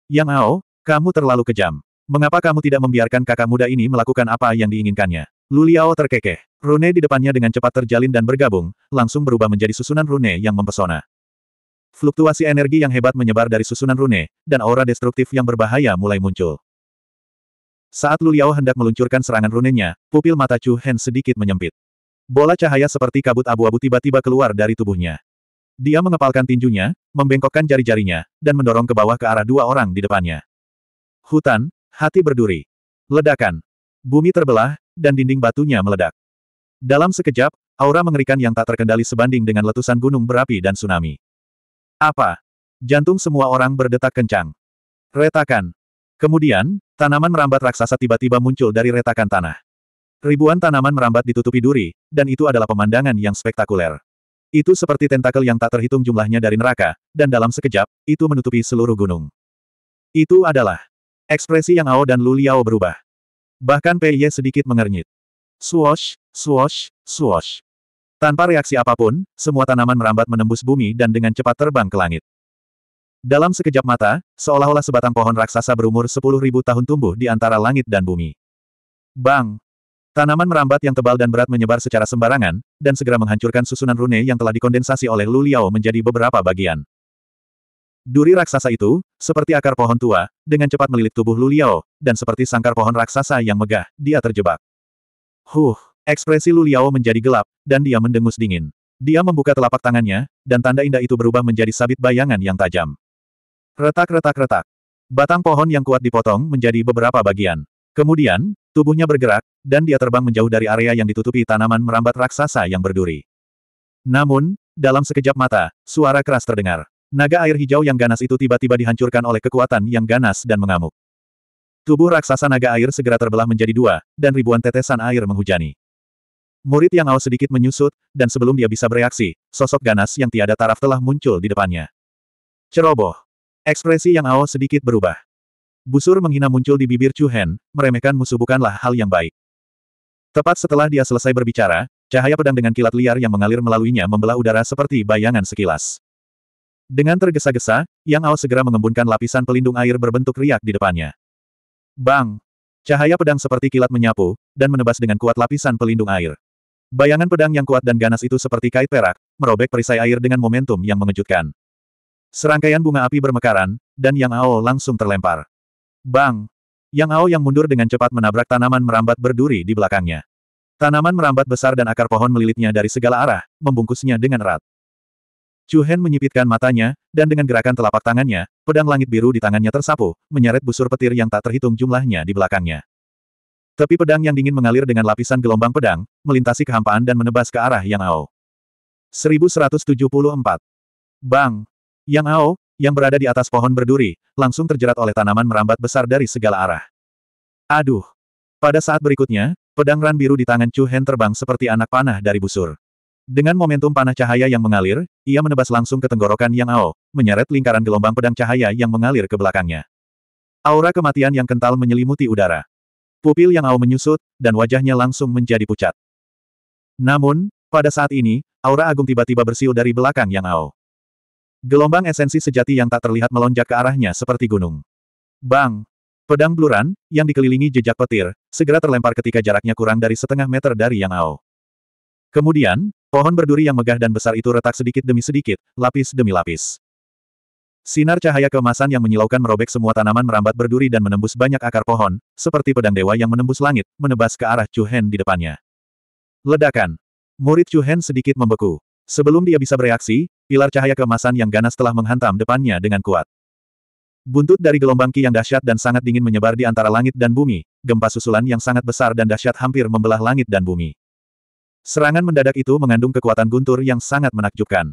Yang Ao, kamu terlalu kejam. Mengapa kamu tidak membiarkan kakak muda ini melakukan apa yang diinginkannya? Lu Liao terkekeh. Rune di depannya dengan cepat terjalin dan bergabung, langsung berubah menjadi susunan rune yang mempesona. Fluktuasi energi yang hebat menyebar dari susunan rune, dan aura destruktif yang berbahaya mulai muncul. Saat Lu Liao hendak meluncurkan serangan runenya, pupil mata Chu Hen sedikit menyempit. Bola cahaya seperti kabut abu-abu tiba-tiba keluar dari tubuhnya. Dia mengepalkan tinjunya, membengkokkan jari-jarinya, dan mendorong ke bawah ke arah dua orang di depannya. Hutan, hati berduri. Ledakan. Bumi terbelah, dan dinding batunya meledak. Dalam sekejap, aura mengerikan yang tak terkendali sebanding dengan letusan gunung berapi dan tsunami. Apa? Jantung semua orang berdetak kencang. Retakan. Kemudian, tanaman merambat raksasa tiba-tiba muncul dari retakan tanah. Ribuan tanaman merambat ditutupi duri, dan itu adalah pemandangan yang spektakuler. Itu seperti tentakel yang tak terhitung jumlahnya dari neraka, dan dalam sekejap, itu menutupi seluruh gunung. Itu adalah ekspresi yang Ao dan Luliao berubah. Bahkan Pei Ye sedikit mengernyit. Swoosh, swoosh, swoosh. Tanpa reaksi apapun, semua tanaman merambat menembus bumi dan dengan cepat terbang ke langit. Dalam sekejap mata, seolah-olah sebatang pohon raksasa berumur 10.000 tahun tumbuh di antara langit dan bumi. Bang! Tanaman merambat yang tebal dan berat menyebar secara sembarangan, dan segera menghancurkan susunan rune yang telah dikondensasi oleh Lu Liao menjadi beberapa bagian. Duri raksasa itu, seperti akar pohon tua, dengan cepat melilit tubuh Luliao, dan seperti sangkar pohon raksasa yang megah, dia terjebak. Huh, ekspresi Luliao menjadi gelap, dan dia mendengus dingin. Dia membuka telapak tangannya, dan tanda indah itu berubah menjadi sabit bayangan yang tajam. Retak-retak-retak. Batang pohon yang kuat dipotong menjadi beberapa bagian. Kemudian, tubuhnya bergerak, dan dia terbang menjauh dari area yang ditutupi tanaman merambat raksasa yang berduri. Namun, dalam sekejap mata, suara keras terdengar. Naga air hijau yang ganas itu tiba-tiba dihancurkan oleh kekuatan yang ganas dan mengamuk. Tubuh raksasa naga air segera terbelah menjadi dua, dan ribuan tetesan air menghujani. Murid yang aus sedikit menyusut, dan sebelum dia bisa bereaksi, sosok ganas yang tiada taraf telah muncul di depannya. Ceroboh. Ekspresi Yang Ao sedikit berubah. Busur menghina muncul di bibir Chu Hen, meremehkan musuh bukanlah hal yang baik. Tepat setelah dia selesai berbicara, cahaya pedang dengan kilat liar yang mengalir melaluinya membelah udara seperti bayangan sekilas. Dengan tergesa-gesa, Yang Ao segera mengembunkan lapisan pelindung air berbentuk riak di depannya. Bang! Cahaya pedang seperti kilat menyapu, dan menebas dengan kuat lapisan pelindung air. Bayangan pedang yang kuat dan ganas itu seperti kait perak, merobek perisai air dengan momentum yang mengejutkan. Serangkaian bunga api bermekaran, dan Yang Ao langsung terlempar. Bang! Yang Ao yang mundur dengan cepat menabrak tanaman merambat berduri di belakangnya. Tanaman merambat besar dan akar pohon melilitnya dari segala arah, membungkusnya dengan erat. Chu Hen menyipitkan matanya, dan dengan gerakan telapak tangannya, pedang langit biru di tangannya tersapu, menyeret busur petir yang tak terhitung jumlahnya di belakangnya. Tepi pedang yang dingin mengalir dengan lapisan gelombang pedang, melintasi kehampaan dan menebas ke arah Yang Ao. 1174. Bang! Yang Ao, yang berada di atas pohon berduri, langsung terjerat oleh tanaman merambat besar dari segala arah. Aduh! Pada saat berikutnya, pedang ran biru di tangan Chu Hen terbang seperti anak panah dari busur. Dengan momentum panah cahaya yang mengalir, ia menebas langsung ke tenggorokan Yang Ao, menyeret lingkaran gelombang pedang cahaya yang mengalir ke belakangnya. Aura kematian yang kental menyelimuti udara. Pupil Yang Ao menyusut, dan wajahnya langsung menjadi pucat. Namun, pada saat ini, aura agung tiba-tiba bersiul dari belakang Yang Ao. Gelombang esensi sejati yang tak terlihat melonjak ke arahnya seperti gunung. Bang! Pedang bluran, yang dikelilingi jejak petir, segera terlempar ketika jaraknya kurang dari setengah meter dari Yang Ao. Kemudian, pohon berduri yang megah dan besar itu retak sedikit demi sedikit, lapis demi lapis. Sinar cahaya kemasan yang menyilaukan merobek semua tanaman merambat berduri dan menembus banyak akar pohon, seperti pedang dewa yang menembus langit, menebas ke arah Chu Hen di depannya. Ledakan! Murid Chu Hen sedikit membeku. Sebelum dia bisa bereaksi, pilar cahaya keemasan yang ganas telah menghantam depannya dengan kuat. Buntut dari gelombang ki yang dahsyat dan sangat dingin menyebar di antara langit dan bumi, gempa susulan yang sangat besar dan dahsyat hampir membelah langit dan bumi. Serangan mendadak itu mengandung kekuatan guntur yang sangat menakjubkan.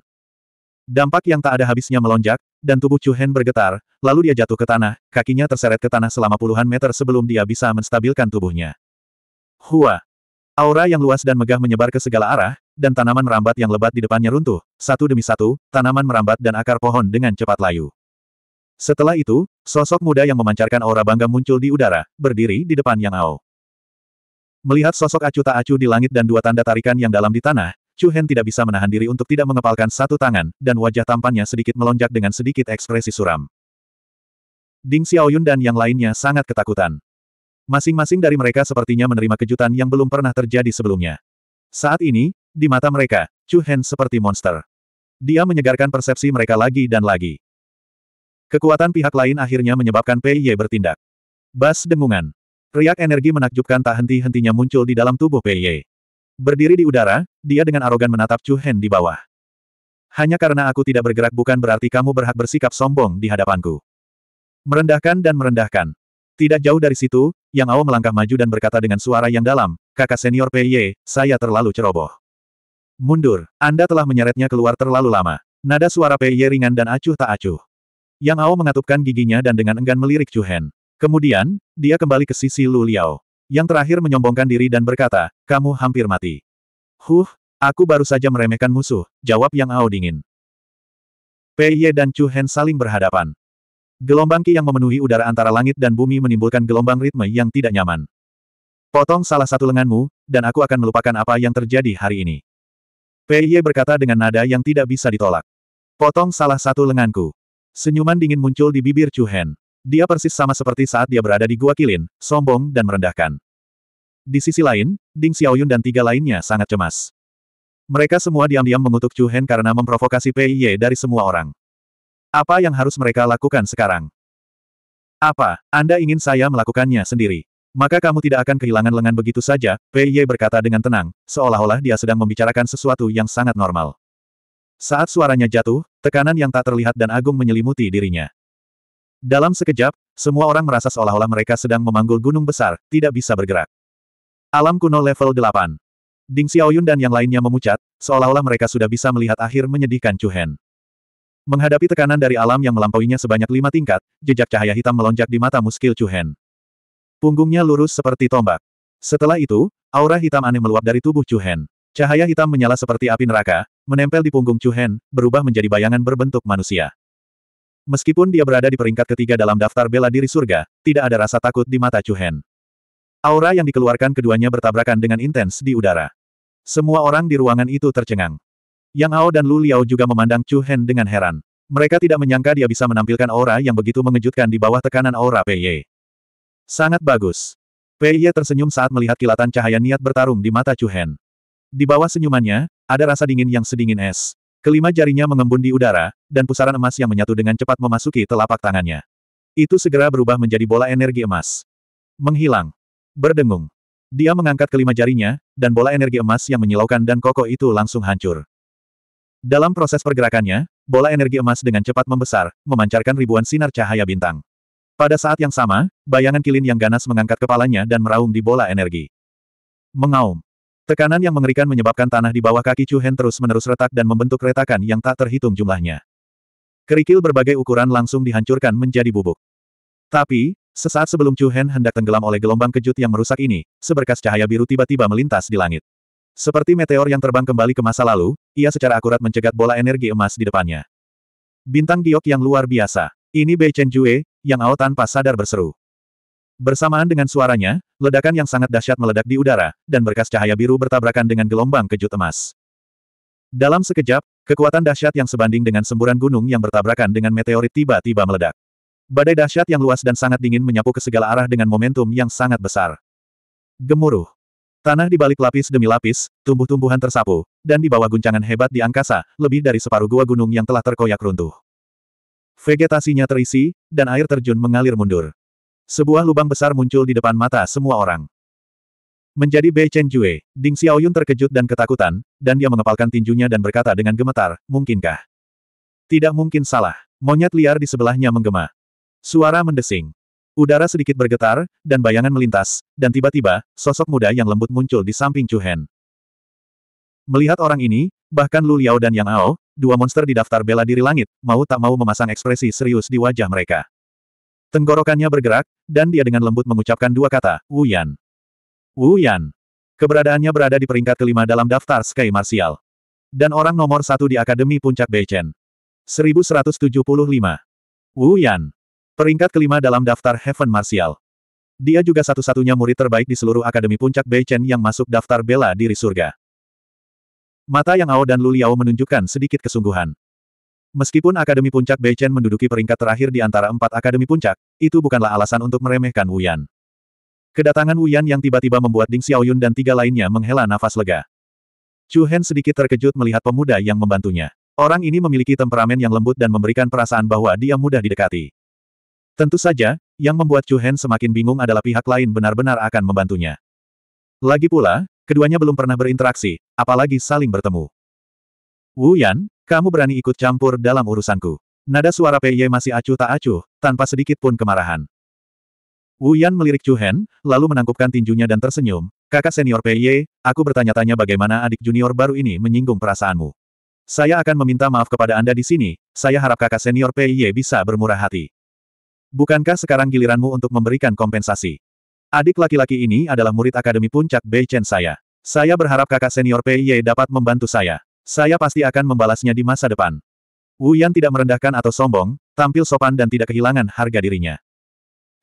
Dampak yang tak ada habisnya melonjak, dan tubuh Chu Hen bergetar, lalu dia jatuh ke tanah, kakinya terseret ke tanah selama puluhan meter sebelum dia bisa menstabilkan tubuhnya. Hua! Aura yang luas dan megah menyebar ke segala arah, dan tanaman merambat yang lebat di depannya runtuh, satu demi satu, tanaman merambat dan akar pohon dengan cepat layu. Setelah itu, sosok muda yang memancarkan aura bangga muncul di udara, berdiri di depan Yang Ao. Melihat sosok acu tak acu di langit dan dua tanda tarikan yang dalam di tanah, Chu Hen tidak bisa menahan diri untuk tidak mengepalkan satu tangan, dan wajah tampannya sedikit melonjak dengan sedikit ekspresi suram. Ding Xiaoyun dan yang lainnya sangat ketakutan. Masing-masing dari mereka sepertinya menerima kejutan yang belum pernah terjadi sebelumnya. Saat ini, di mata mereka, Chu Hen seperti monster. Dia menyegarkan persepsi mereka lagi dan lagi. Kekuatan pihak lain akhirnya menyebabkan Pei Ye bertindak. Bas dengungan. Riak energi menakjubkan tak henti-hentinya muncul di dalam tubuh Pei Ye. Berdiri di udara, dia dengan arogan menatap Chu Hen di bawah. Hanya karena aku tidak bergerak bukan berarti kamu berhak bersikap sombong di hadapanku. Merendahkan dan merendahkan. Tidak jauh dari situ, Yang Ao melangkah maju dan berkata dengan suara yang dalam, kakak senior Pei Ye, saya terlalu ceroboh. Mundur, Anda telah menyeretnya keluar terlalu lama. Nada suara Pei Ye ringan dan acuh tak acuh. Yang Ao mengatupkan giginya dan dengan enggan melirik Chu Hen. Kemudian, dia kembali ke sisi Lu Liao. Yang terakhir menyombongkan diri dan berkata, kamu hampir mati. Huh, aku baru saja meremehkan musuh, jawab Yang Ao dingin. Pei Ye dan Chu Hen saling berhadapan. Gelombang Qi yang memenuhi udara antara langit dan bumi menimbulkan gelombang ritme yang tidak nyaman. Potong salah satu lenganmu, dan aku akan melupakan apa yang terjadi hari ini. Pei Ye berkata dengan nada yang tidak bisa ditolak. Potong salah satu lenganku. Senyuman dingin muncul di bibir Chu Hen. Dia persis sama seperti saat dia berada di Gua Kilin, sombong dan merendahkan. Di sisi lain, Ding Xiaoyun dan tiga lainnya sangat cemas. Mereka semua diam-diam mengutuk Chu Hen karena memprovokasi Pei Ye dari semua orang. Apa yang harus mereka lakukan sekarang? Apa, Anda ingin saya melakukannya sendiri? Maka kamu tidak akan kehilangan lengan begitu saja, Pei Ye berkata dengan tenang, seolah-olah dia sedang membicarakan sesuatu yang sangat normal. Saat suaranya jatuh, tekanan yang tak terlihat dan agung menyelimuti dirinya. Dalam sekejap, semua orang merasa seolah-olah mereka sedang memanggul gunung besar, tidak bisa bergerak. Alam kuno level 8. Ding Xiaoyun dan yang lainnya memucat, seolah-olah mereka sudah bisa melihat akhir menyedihkan Chu Hen. Menghadapi tekanan dari alam yang melampauinya sebanyak lima tingkat, jejak cahaya hitam melonjak di mata muskil Chu Hen. Punggungnya lurus seperti tombak. Setelah itu, aura hitam aneh meluap dari tubuh Chu Hen. Cahaya hitam menyala seperti api neraka, menempel di punggung Chu Hen, berubah menjadi bayangan berbentuk manusia. Meskipun dia berada di peringkat ketiga dalam daftar bela diri surga, tidak ada rasa takut di mata Chu Hen. Aura yang dikeluarkan keduanya bertabrakan dengan intens di udara. Semua orang di ruangan itu tercengang. Yang Ao dan Lu Liao juga memandang Chu Hen dengan heran. Mereka tidak menyangka dia bisa menampilkan aura yang begitu mengejutkan di bawah tekanan aura Ye. Sangat bagus. Pei Ye tersenyum saat melihat kilatan cahaya niat bertarung di mata Chuhen. Di bawah senyumannya, ada rasa dingin yang sedingin es. Kelima jarinya mengembun di udara, dan pusaran emas yang menyatu dengan cepat memasuki telapak tangannya. Itu segera berubah menjadi bola energi emas. Menghilang. Berdengung. Dia mengangkat kelima jarinya, dan bola energi emas yang menyilaukan dan kokoh itu langsung hancur. Dalam proses pergerakannya, bola energi emas dengan cepat membesar, memancarkan ribuan sinar cahaya bintang. Pada saat yang sama, bayangan kilin yang ganas mengangkat kepalanya dan meraung di bola energi. Mengaum. Tekanan yang mengerikan menyebabkan tanah di bawah kaki Chu Hen terus-menerus retak dan membentuk retakan yang tak terhitung jumlahnya. Kerikil berbagai ukuran langsung dihancurkan menjadi bubuk. Tapi, sesaat sebelum Chu Hen hendak tenggelam oleh gelombang kejut yang merusak ini, seberkas cahaya biru tiba-tiba melintas di langit. Seperti meteor yang terbang kembali ke masa lalu, ia secara akurat mencegat bola energi emas di depannya. Bintang giok yang luar biasa. Ini Bei Chen Jue, yang Ao tanpa sadar berseru. Bersamaan dengan suaranya, ledakan yang sangat dahsyat meledak di udara, dan berkas cahaya biru bertabrakan dengan gelombang kejut emas. Dalam sekejap, kekuatan dahsyat yang sebanding dengan semburan gunung yang bertabrakan dengan meteorit tiba-tiba meledak. Badai dahsyat yang luas dan sangat dingin menyapu ke segala arah dengan momentum yang sangat besar. Gemuruh. Tanah di balik lapis demi lapis, tumbuh-tumbuhan tersapu, dan di bawah guncangan hebat di angkasa, lebih dari separuh gua gunung yang telah terkoyak runtuh. Vegetasinya terisi, dan air terjun mengalir mundur. Sebuah lubang besar muncul di depan mata semua orang. Menjadi Bei Chen Jue, Ding Xiaoyun terkejut dan ketakutan, dan dia mengepalkan tinjunya dan berkata dengan gemetar, mungkinkah? Tidak mungkin salah. Monyet liar di sebelahnya menggema. Suara mendesing. Udara sedikit bergetar, dan bayangan melintas, dan tiba-tiba, sosok muda yang lembut muncul di samping Chu Hen. Melihat orang ini, bahkan Lu Liao dan Yang Ao, dua monster di daftar bela diri langit, mau tak mau memasang ekspresi serius di wajah mereka. Tenggorokannya bergerak, dan dia dengan lembut mengucapkan dua kata, Wu Yan. Wu Yan. Keberadaannya berada di peringkat kelima dalam daftar Sky Martial. Dan orang nomor satu di Akademi Puncak Beichen. 1175. Wu Yan. Peringkat kelima dalam daftar Heaven Martial. Dia juga satu-satunya murid terbaik di seluruh Akademi Puncak Beichen yang masuk daftar bela diri surga. Mata Yang Ao dan Lu Liao menunjukkan sedikit kesungguhan. Meskipun Akademi Puncak Beichen menduduki peringkat terakhir di antara empat Akademi Puncak, itu bukanlah alasan untuk meremehkan Wuyan. Kedatangan Wuyan yang tiba-tiba membuat Ding Xiaoyun dan tiga lainnya menghela nafas lega. Chu Hen sedikit terkejut melihat pemuda yang membantunya. Orang ini memiliki temperamen yang lembut dan memberikan perasaan bahwa dia mudah didekati. Tentu saja, yang membuat Chu Hen semakin bingung adalah pihak lain benar-benar akan membantunya. Lagi pula, Keduanya belum pernah berinteraksi, apalagi saling bertemu. Wu Yan, kamu berani ikut campur dalam urusanku. Nada suara Pei Ye masih acuh tak acuh, tanpa sedikit pun kemarahan. Wu Yan melirik Chu Hen, lalu menangkupkan tinjunya dan tersenyum. Kakak senior Pei Ye, aku bertanya-tanya bagaimana adik junior baru ini menyinggung perasaanmu. Saya akan meminta maaf kepada Anda di sini, saya harap kakak senior Pei Ye bisa bermurah hati. Bukankah sekarang giliranmu untuk memberikan kompensasi? Adik laki-laki ini adalah murid Akademi Puncak Bei Chen saya. Saya berharap kakak senior Pei Ye dapat membantu saya. Saya pasti akan membalasnya di masa depan. Wu Yan tidak merendahkan atau sombong, tampil sopan dan tidak kehilangan harga dirinya.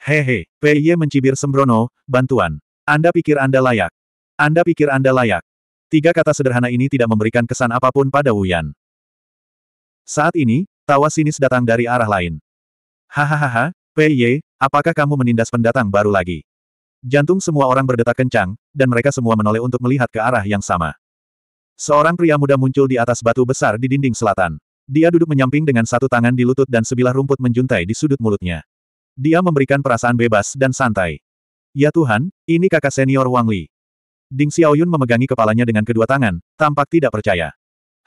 Hehe, Ye mencibir sembrono, bantuan. Anda pikir Anda layak. Anda pikir Anda layak. Tiga kata sederhana ini tidak memberikan kesan apapun pada Wu Yan. Saat ini, tawa sinis datang dari arah lain. Hahaha, Pei Ye, apakah kamu menindas pendatang baru lagi? Jantung semua orang berdetak kencang, dan mereka semua menoleh untuk melihat ke arah yang sama. Seorang pria muda muncul di atas batu besar di dinding selatan. Dia duduk menyamping dengan satu tangan di lutut dan sebilah rumput menjuntai di sudut mulutnya. Dia memberikan perasaan bebas dan santai. Ya Tuhan, ini kakak senior Wang Li. Ding Xiaoyun memegangi kepalanya dengan kedua tangan, tampak tidak percaya.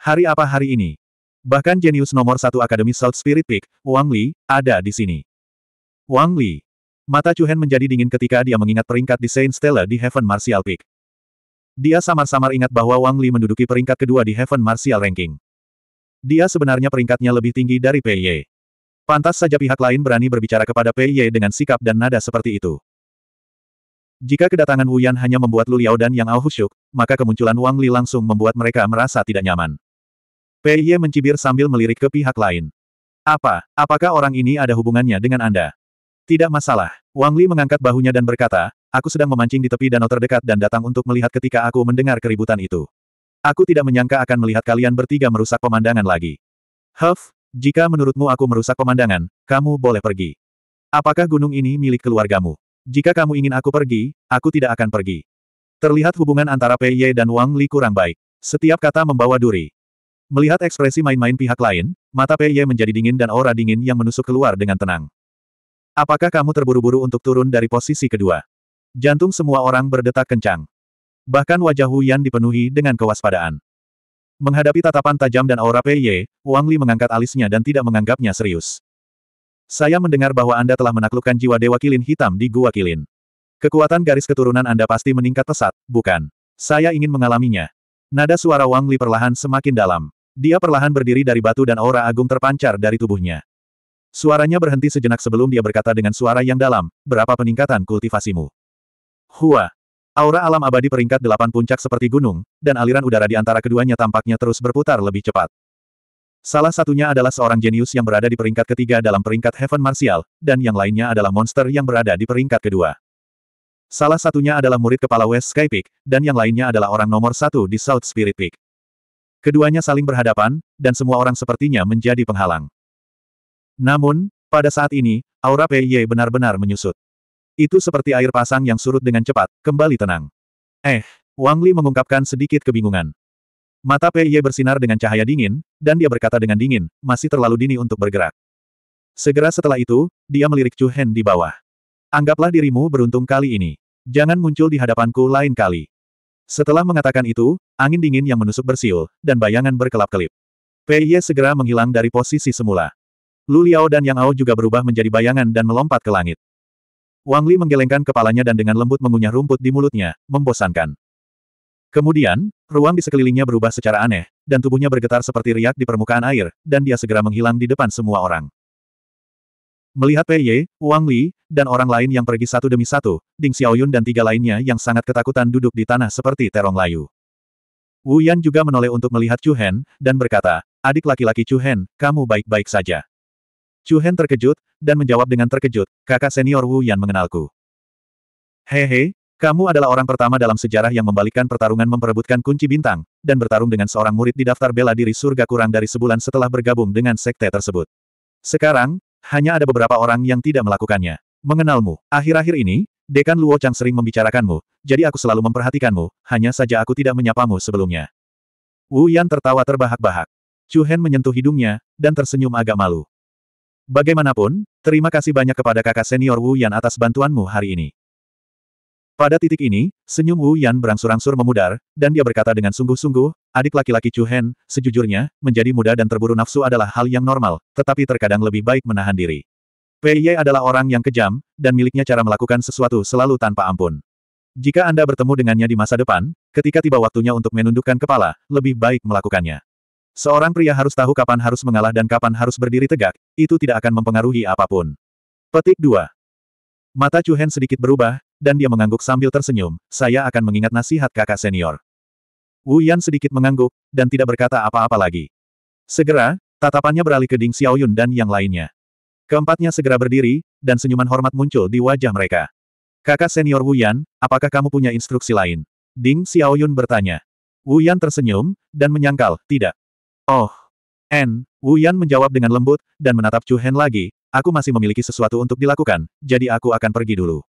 Hari apa hari ini? Bahkan jenius nomor satu Akademi South Spirit Peak, Wang Li, ada di sini. Wang Li, Mata Chuhen menjadi dingin ketika dia mengingat peringkat di Saint Stella di Heaven Martial Peak. Dia samar-samar ingat bahwa Wang Li menduduki peringkat kedua di Heaven Martial Ranking. Dia sebenarnya peringkatnya lebih tinggi dari Pei Ye. Pantas saja pihak lain berani berbicara kepada Pei Ye dengan sikap dan nada seperti itu. Jika kedatangan Wu Yan hanya membuat Lu Liao dan Yang Ao Hushuk, maka kemunculan Wang Li langsung membuat mereka merasa tidak nyaman. Pei Ye mencibir sambil melirik ke pihak lain. Apa, apakah orang ini ada hubungannya dengan Anda? Tidak masalah. Wang Li mengangkat bahunya dan berkata, aku sedang memancing di tepi danau terdekat dan datang untuk melihat ketika aku mendengar keributan itu. Aku tidak menyangka akan melihat kalian bertiga merusak pemandangan lagi. Huff, jika menurutmu aku merusak pemandangan, kamu boleh pergi. Apakah gunung ini milik keluargamu? Jika kamu ingin aku pergi, aku tidak akan pergi. Terlihat hubungan antara Pei Ye dan Wang Li kurang baik. Setiap kata membawa duri. Melihat ekspresi main-main pihak lain, mata Pei Ye menjadi dingin dan aura dingin yang menusuk keluar dengan tenang. Apakah kamu terburu-buru untuk turun dari posisi kedua? Jantung semua orang berdetak kencang. Bahkan wajah Yan dipenuhi dengan kewaspadaan. Menghadapi tatapan tajam dan aura Pei Ye, Wang Li mengangkat alisnya dan tidak menganggapnya serius. Saya mendengar bahwa Anda telah menaklukkan jiwa Dewa Kilin Hitam di Gua Kilin. Kekuatan garis keturunan Anda pasti meningkat pesat, bukan? Saya ingin mengalaminya. Nada suara Wang Li perlahan semakin dalam. Dia perlahan berdiri dari batu dan aura agung terpancar dari tubuhnya. Suaranya berhenti sejenak sebelum dia berkata dengan suara yang dalam, berapa peningkatan kultivasimu? Hua! Aura alam abadi peringkat delapan puncak seperti gunung, dan aliran udara di antara keduanya tampaknya terus berputar lebih cepat. Salah satunya adalah seorang jenius yang berada di peringkat ketiga dalam peringkat Heaven Martial, dan yang lainnya adalah monster yang berada di peringkat kedua. Salah satunya adalah murid kepala West Sky Peak, dan yang lainnya adalah orang nomor satu di South Spirit Peak. Keduanya saling berhadapan, dan semua orang sepertinya menjadi penghalang. Namun, pada saat ini, aura Pei Ye benar-benar menyusut. Itu seperti air pasang yang surut dengan cepat, kembali tenang. Eh, Wang Li mengungkapkan sedikit kebingungan. Mata Pei Ye bersinar dengan cahaya dingin, dan dia berkata dengan dingin, masih terlalu dini untuk bergerak. Segera setelah itu, dia melirik Chu Hen di bawah. Anggaplah dirimu beruntung kali ini. Jangan muncul di hadapanku lain kali. Setelah mengatakan itu, angin dingin yang menusuk bersiul, dan bayangan berkelap-kelip. Pei Ye segera menghilang dari posisi semula. Lu Liao dan Yang Ao juga berubah menjadi bayangan dan melompat ke langit. Wang Li menggelengkan kepalanya dan dengan lembut mengunyah rumput di mulutnya, membosankan. Kemudian, ruang di sekelilingnya berubah secara aneh, dan tubuhnya bergetar seperti riak di permukaan air, dan dia segera menghilang di depan semua orang. Melihat Pei Ye, Wang Li, dan orang lain yang pergi satu demi satu, Ding Xiaoyun dan tiga lainnya yang sangat ketakutan duduk di tanah seperti terong layu. Wu Yan juga menoleh untuk melihat Chu Hen, dan berkata, adik laki-laki Chu Hen, kamu baik-baik saja. Chu Hen terkejut, dan menjawab dengan terkejut, kakak senior Wu Yan mengenalku. Hehe, kamu adalah orang pertama dalam sejarah yang membalikkan pertarungan memperebutkan kunci bintang, dan bertarung dengan seorang murid di daftar bela diri surga kurang dari sebulan setelah bergabung dengan sekte tersebut. Sekarang, hanya ada beberapa orang yang tidak melakukannya. Mengenalmu, akhir-akhir ini, Dekan Luo Chang sering membicarakanmu, jadi aku selalu memperhatikanmu, hanya saja aku tidak menyapamu sebelumnya. Wu Yan tertawa terbahak-bahak. Chu Hen menyentuh hidungnya, dan tersenyum agak malu. Bagaimanapun, terima kasih banyak kepada kakak senior Wu Yan atas bantuanmu hari ini. Pada titik ini, senyum Wu Yan berangsur-angsur memudar, dan dia berkata dengan sungguh-sungguh, adik laki-laki Chu Hen, sejujurnya, menjadi muda dan terburu nafsu adalah hal yang normal, tetapi terkadang lebih baik menahan diri. Pei Ye adalah orang yang kejam, dan miliknya cara melakukan sesuatu selalu tanpa ampun. Jika Anda bertemu dengannya di masa depan, ketika tiba waktunya untuk menundukkan kepala, lebih baik melakukannya. Seorang pria harus tahu kapan harus mengalah dan kapan harus berdiri tegak, itu tidak akan mempengaruhi apapun. Petik 2. Mata Cuhen sedikit berubah, dan dia mengangguk sambil tersenyum, saya akan mengingat nasihat kakak senior. Wu Yan sedikit mengangguk, dan tidak berkata apa-apa lagi. Segera, tatapannya beralih ke Ding Xiaoyun dan yang lainnya. Keempatnya segera berdiri, dan senyuman hormat muncul di wajah mereka. Kakak senior Wu Yan, apakah kamu punya instruksi lain? Ding Xiaoyun bertanya. Wu Yan tersenyum, dan menyangkal, tidak. Oh. N. Wu Yan menjawab dengan lembut, dan menatap Chu Hen lagi, aku masih memiliki sesuatu untuk dilakukan, jadi aku akan pergi dulu.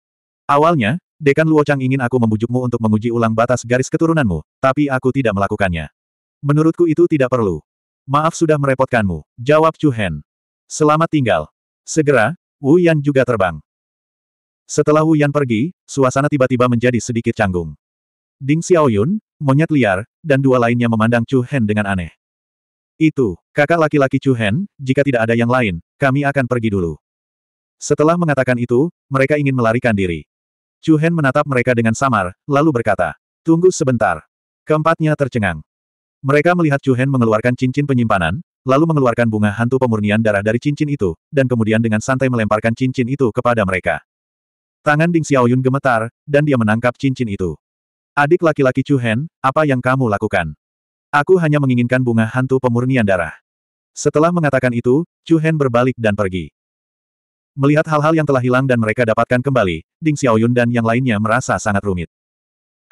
Awalnya, Dekan Luo Chang ingin aku membujukmu untuk menguji ulang batas garis keturunanmu, tapi aku tidak melakukannya. Menurutku itu tidak perlu. Maaf sudah merepotkanmu, jawab Chu Hen. Selamat tinggal. Segera, Wu Yan juga terbang. Setelah Wu Yan pergi, suasana tiba-tiba menjadi sedikit canggung. Ding Xiaoyun, monyet liar, dan dua lainnya memandang Chu Hen dengan aneh. Itu, kakak laki-laki Chu Hen, jika tidak ada yang lain, kami akan pergi dulu. Setelah mengatakan itu, mereka ingin melarikan diri. Chu Hen menatap mereka dengan samar, lalu berkata, Tunggu sebentar. Keempatnya tercengang. Mereka melihat Chu Hen mengeluarkan cincin penyimpanan, lalu mengeluarkan bunga hantu pemurnian darah dari cincin itu, dan kemudian dengan santai melemparkan cincin itu kepada mereka. Tangan Ding Xiaoyun gemetar, dan dia menangkap cincin itu. Adik laki-laki Chu Hen, apa yang kamu lakukan? Aku hanya menginginkan bunga hantu pemurnian darah. Setelah mengatakan itu, Chu Hen berbalik dan pergi. Melihat hal-hal yang telah hilang dan mereka dapatkan kembali, Ding Xiaoyun dan yang lainnya merasa sangat rumit.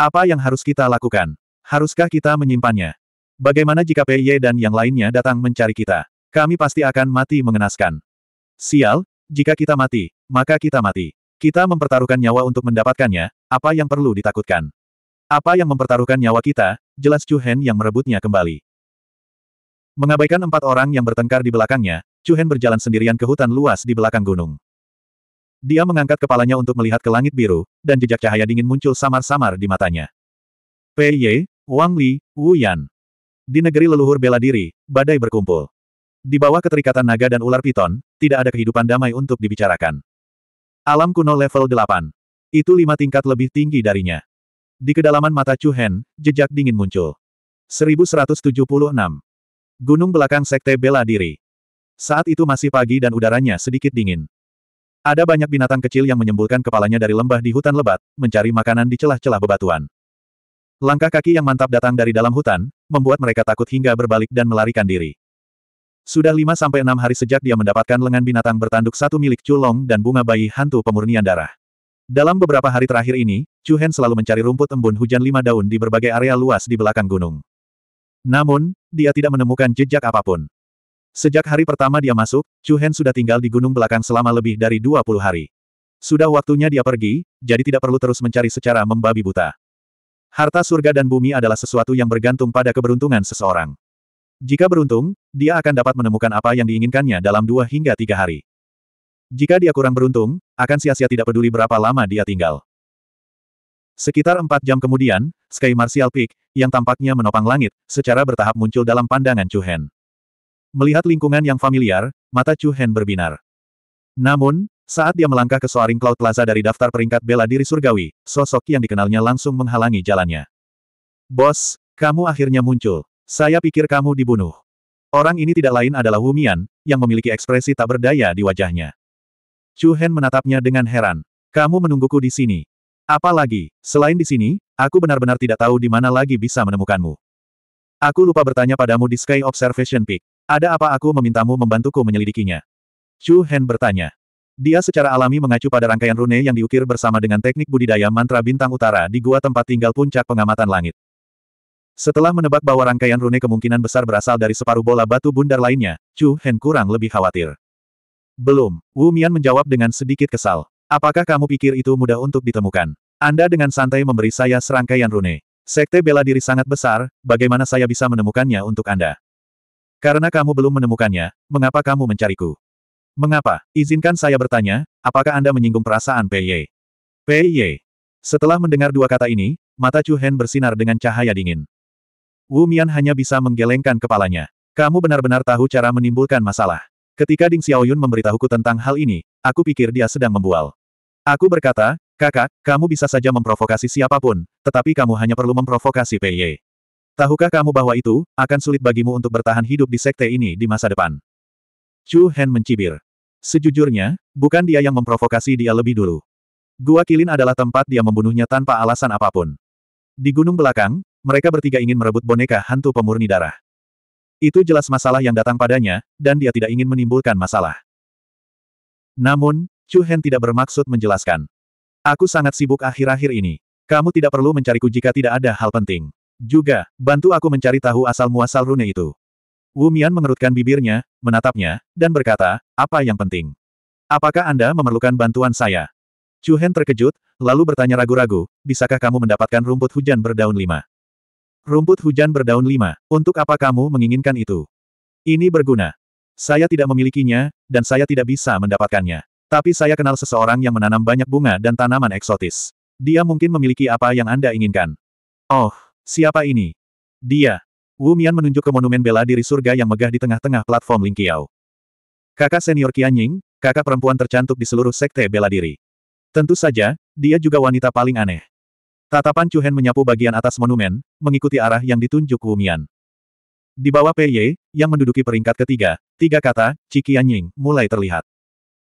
Apa yang harus kita lakukan? Haruskah kita menyimpannya? Bagaimana jika Pei Ye dan yang lainnya datang mencari kita? Kami pasti akan mati mengenaskan. Sial, jika kita mati, maka kita mati. Kita mempertaruhkan nyawa untuk mendapatkannya, apa yang perlu ditakutkan? Apa yang mempertaruhkan nyawa kita, jelas Chu Hen yang merebutnya kembali. Mengabaikan empat orang yang bertengkar di belakangnya, Chu Hen berjalan sendirian ke hutan luas di belakang gunung. Dia mengangkat kepalanya untuk melihat ke langit biru, dan jejak cahaya dingin muncul samar-samar di matanya. Pei Ye, Wang Li, Wu Yan. Di negeri leluhur bela diri, badai berkumpul. Di bawah keterikatan naga dan ular piton, tidak ada kehidupan damai untuk dibicarakan. Alam kuno level 8. Itu lima tingkat lebih tinggi darinya. Di kedalaman mata Chu Hen, jejak dingin muncul. 1176. Gunung belakang Sekte Bela Diri. Saat itu masih pagi dan udaranya sedikit dingin. Ada banyak binatang kecil yang menyembulkan kepalanya dari lembah di hutan lebat, mencari makanan di celah-celah bebatuan. Langkah kaki yang mantap datang dari dalam hutan, membuat mereka takut hingga berbalik dan melarikan diri. Sudah 5-6 hari sejak dia mendapatkan lengan binatang bertanduk satu milik Culong dan bunga bayi hantu pemurnian darah. Dalam beberapa hari terakhir ini, Chu Hen selalu mencari rumput embun hujan lima daun di berbagai area luas di belakang gunung. Namun, dia tidak menemukan jejak apapun. Sejak hari pertama dia masuk, Chu Hen sudah tinggal di gunung belakang selama lebih dari 20 hari. Sudah waktunya dia pergi, jadi tidak perlu terus mencari secara membabi buta. Harta surga dan bumi adalah sesuatu yang bergantung pada keberuntungan seseorang. Jika beruntung, dia akan dapat menemukan apa yang diinginkannya dalam dua hingga tiga hari. Jika dia kurang beruntung, akan sia-sia tidak peduli berapa lama dia tinggal. Sekitar empat jam kemudian, Sky Martial Peak, yang tampaknya menopang langit, secara bertahap muncul dalam pandangan Chu Hen. Melihat lingkungan yang familiar, mata Chu Hen berbinar. Namun, saat dia melangkah ke Soaring Cloud Plaza dari daftar peringkat bela diri surgawi, sosok yang dikenalnya langsung menghalangi jalannya. Bos, kamu akhirnya muncul. Saya pikir kamu dibunuh. Orang ini tidak lain adalah Wumian, yang memiliki ekspresi tak berdaya di wajahnya. Chu Hen menatapnya dengan heran. Kamu menungguku di sini. Apalagi, selain di sini, aku benar-benar tidak tahu di mana lagi bisa menemukanmu. Aku lupa bertanya padamu di Sky Observation Peak. Ada apa aku memintamu membantuku menyelidikinya? Chu Hen bertanya. Dia secara alami mengacu pada rangkaian rune yang diukir bersama dengan teknik budidaya mantra bintang utara di gua tempat tinggal puncak pengamatan langit. Setelah menebak bahwa rangkaian rune kemungkinan besar berasal dari separuh bola batu bundar lainnya, Chu Hen kurang lebih khawatir. Belum, Wu Mian menjawab dengan sedikit kesal. Apakah kamu pikir itu mudah untuk ditemukan? Anda dengan santai memberi saya serangkaian rune. Sekte bela diri sangat besar, bagaimana saya bisa menemukannya untuk Anda? Karena kamu belum menemukannya, mengapa kamu mencariku? Mengapa? Izinkan saya bertanya, apakah Anda menyinggung perasaan Pei Ye? Pei Ye. Setelah mendengar dua kata ini, mata Chu Hen bersinar dengan cahaya dingin. Wu Mian hanya bisa menggelengkan kepalanya. Kamu benar-benar tahu cara menimbulkan masalah. Ketika Ding Xiaoyun memberitahuku tentang hal ini, aku pikir dia sedang membual. Aku berkata, kakak, kamu bisa saja memprovokasi siapapun, tetapi kamu hanya perlu memprovokasi Pei Ye. Tahukah kamu bahwa itu, akan sulit bagimu untuk bertahan hidup di sekte ini di masa depan? Chu Hen mencibir. Sejujurnya, bukan dia yang memprovokasi dia lebih dulu. Gua Kilin adalah tempat dia membunuhnya tanpa alasan apapun. Di gunung belakang, mereka bertiga ingin merebut boneka hantu pemurni darah. Itu jelas masalah yang datang padanya, dan dia tidak ingin menimbulkan masalah. Namun, Chu Hen tidak bermaksud menjelaskan. Aku sangat sibuk akhir-akhir ini. Kamu tidak perlu mencariku jika tidak ada hal penting. Juga, bantu aku mencari tahu asal-muasal rune itu. Wu Mian mengerutkan bibirnya, menatapnya, dan berkata, apa yang penting? Apakah Anda memerlukan bantuan saya? Chu Hen terkejut, lalu bertanya ragu-ragu, bisakah kamu mendapatkan rumput hujan berdaun lima? Rumput hujan berdaun lima, untuk apa kamu menginginkan itu? Ini berguna. Saya tidak memilikinya, dan saya tidak bisa mendapatkannya. Tapi saya kenal seseorang yang menanam banyak bunga dan tanaman eksotis. Dia mungkin memiliki apa yang Anda inginkan. Oh, siapa ini? Dia. Wu Mian menunjuk ke monumen bela diri surga yang megah di tengah-tengah platform Lingqiao. Kakak senior Qianying, kakak perempuan tercantik di seluruh sekte bela diri. Tentu saja, dia juga wanita paling aneh. Tatapan Chu Hen menyapu bagian atas monumen, mengikuti arah yang ditunjuk Wu Mian. Di bawah Pei Ye, yang menduduki peringkat ketiga, tiga kata, Cikian Ying, mulai terlihat.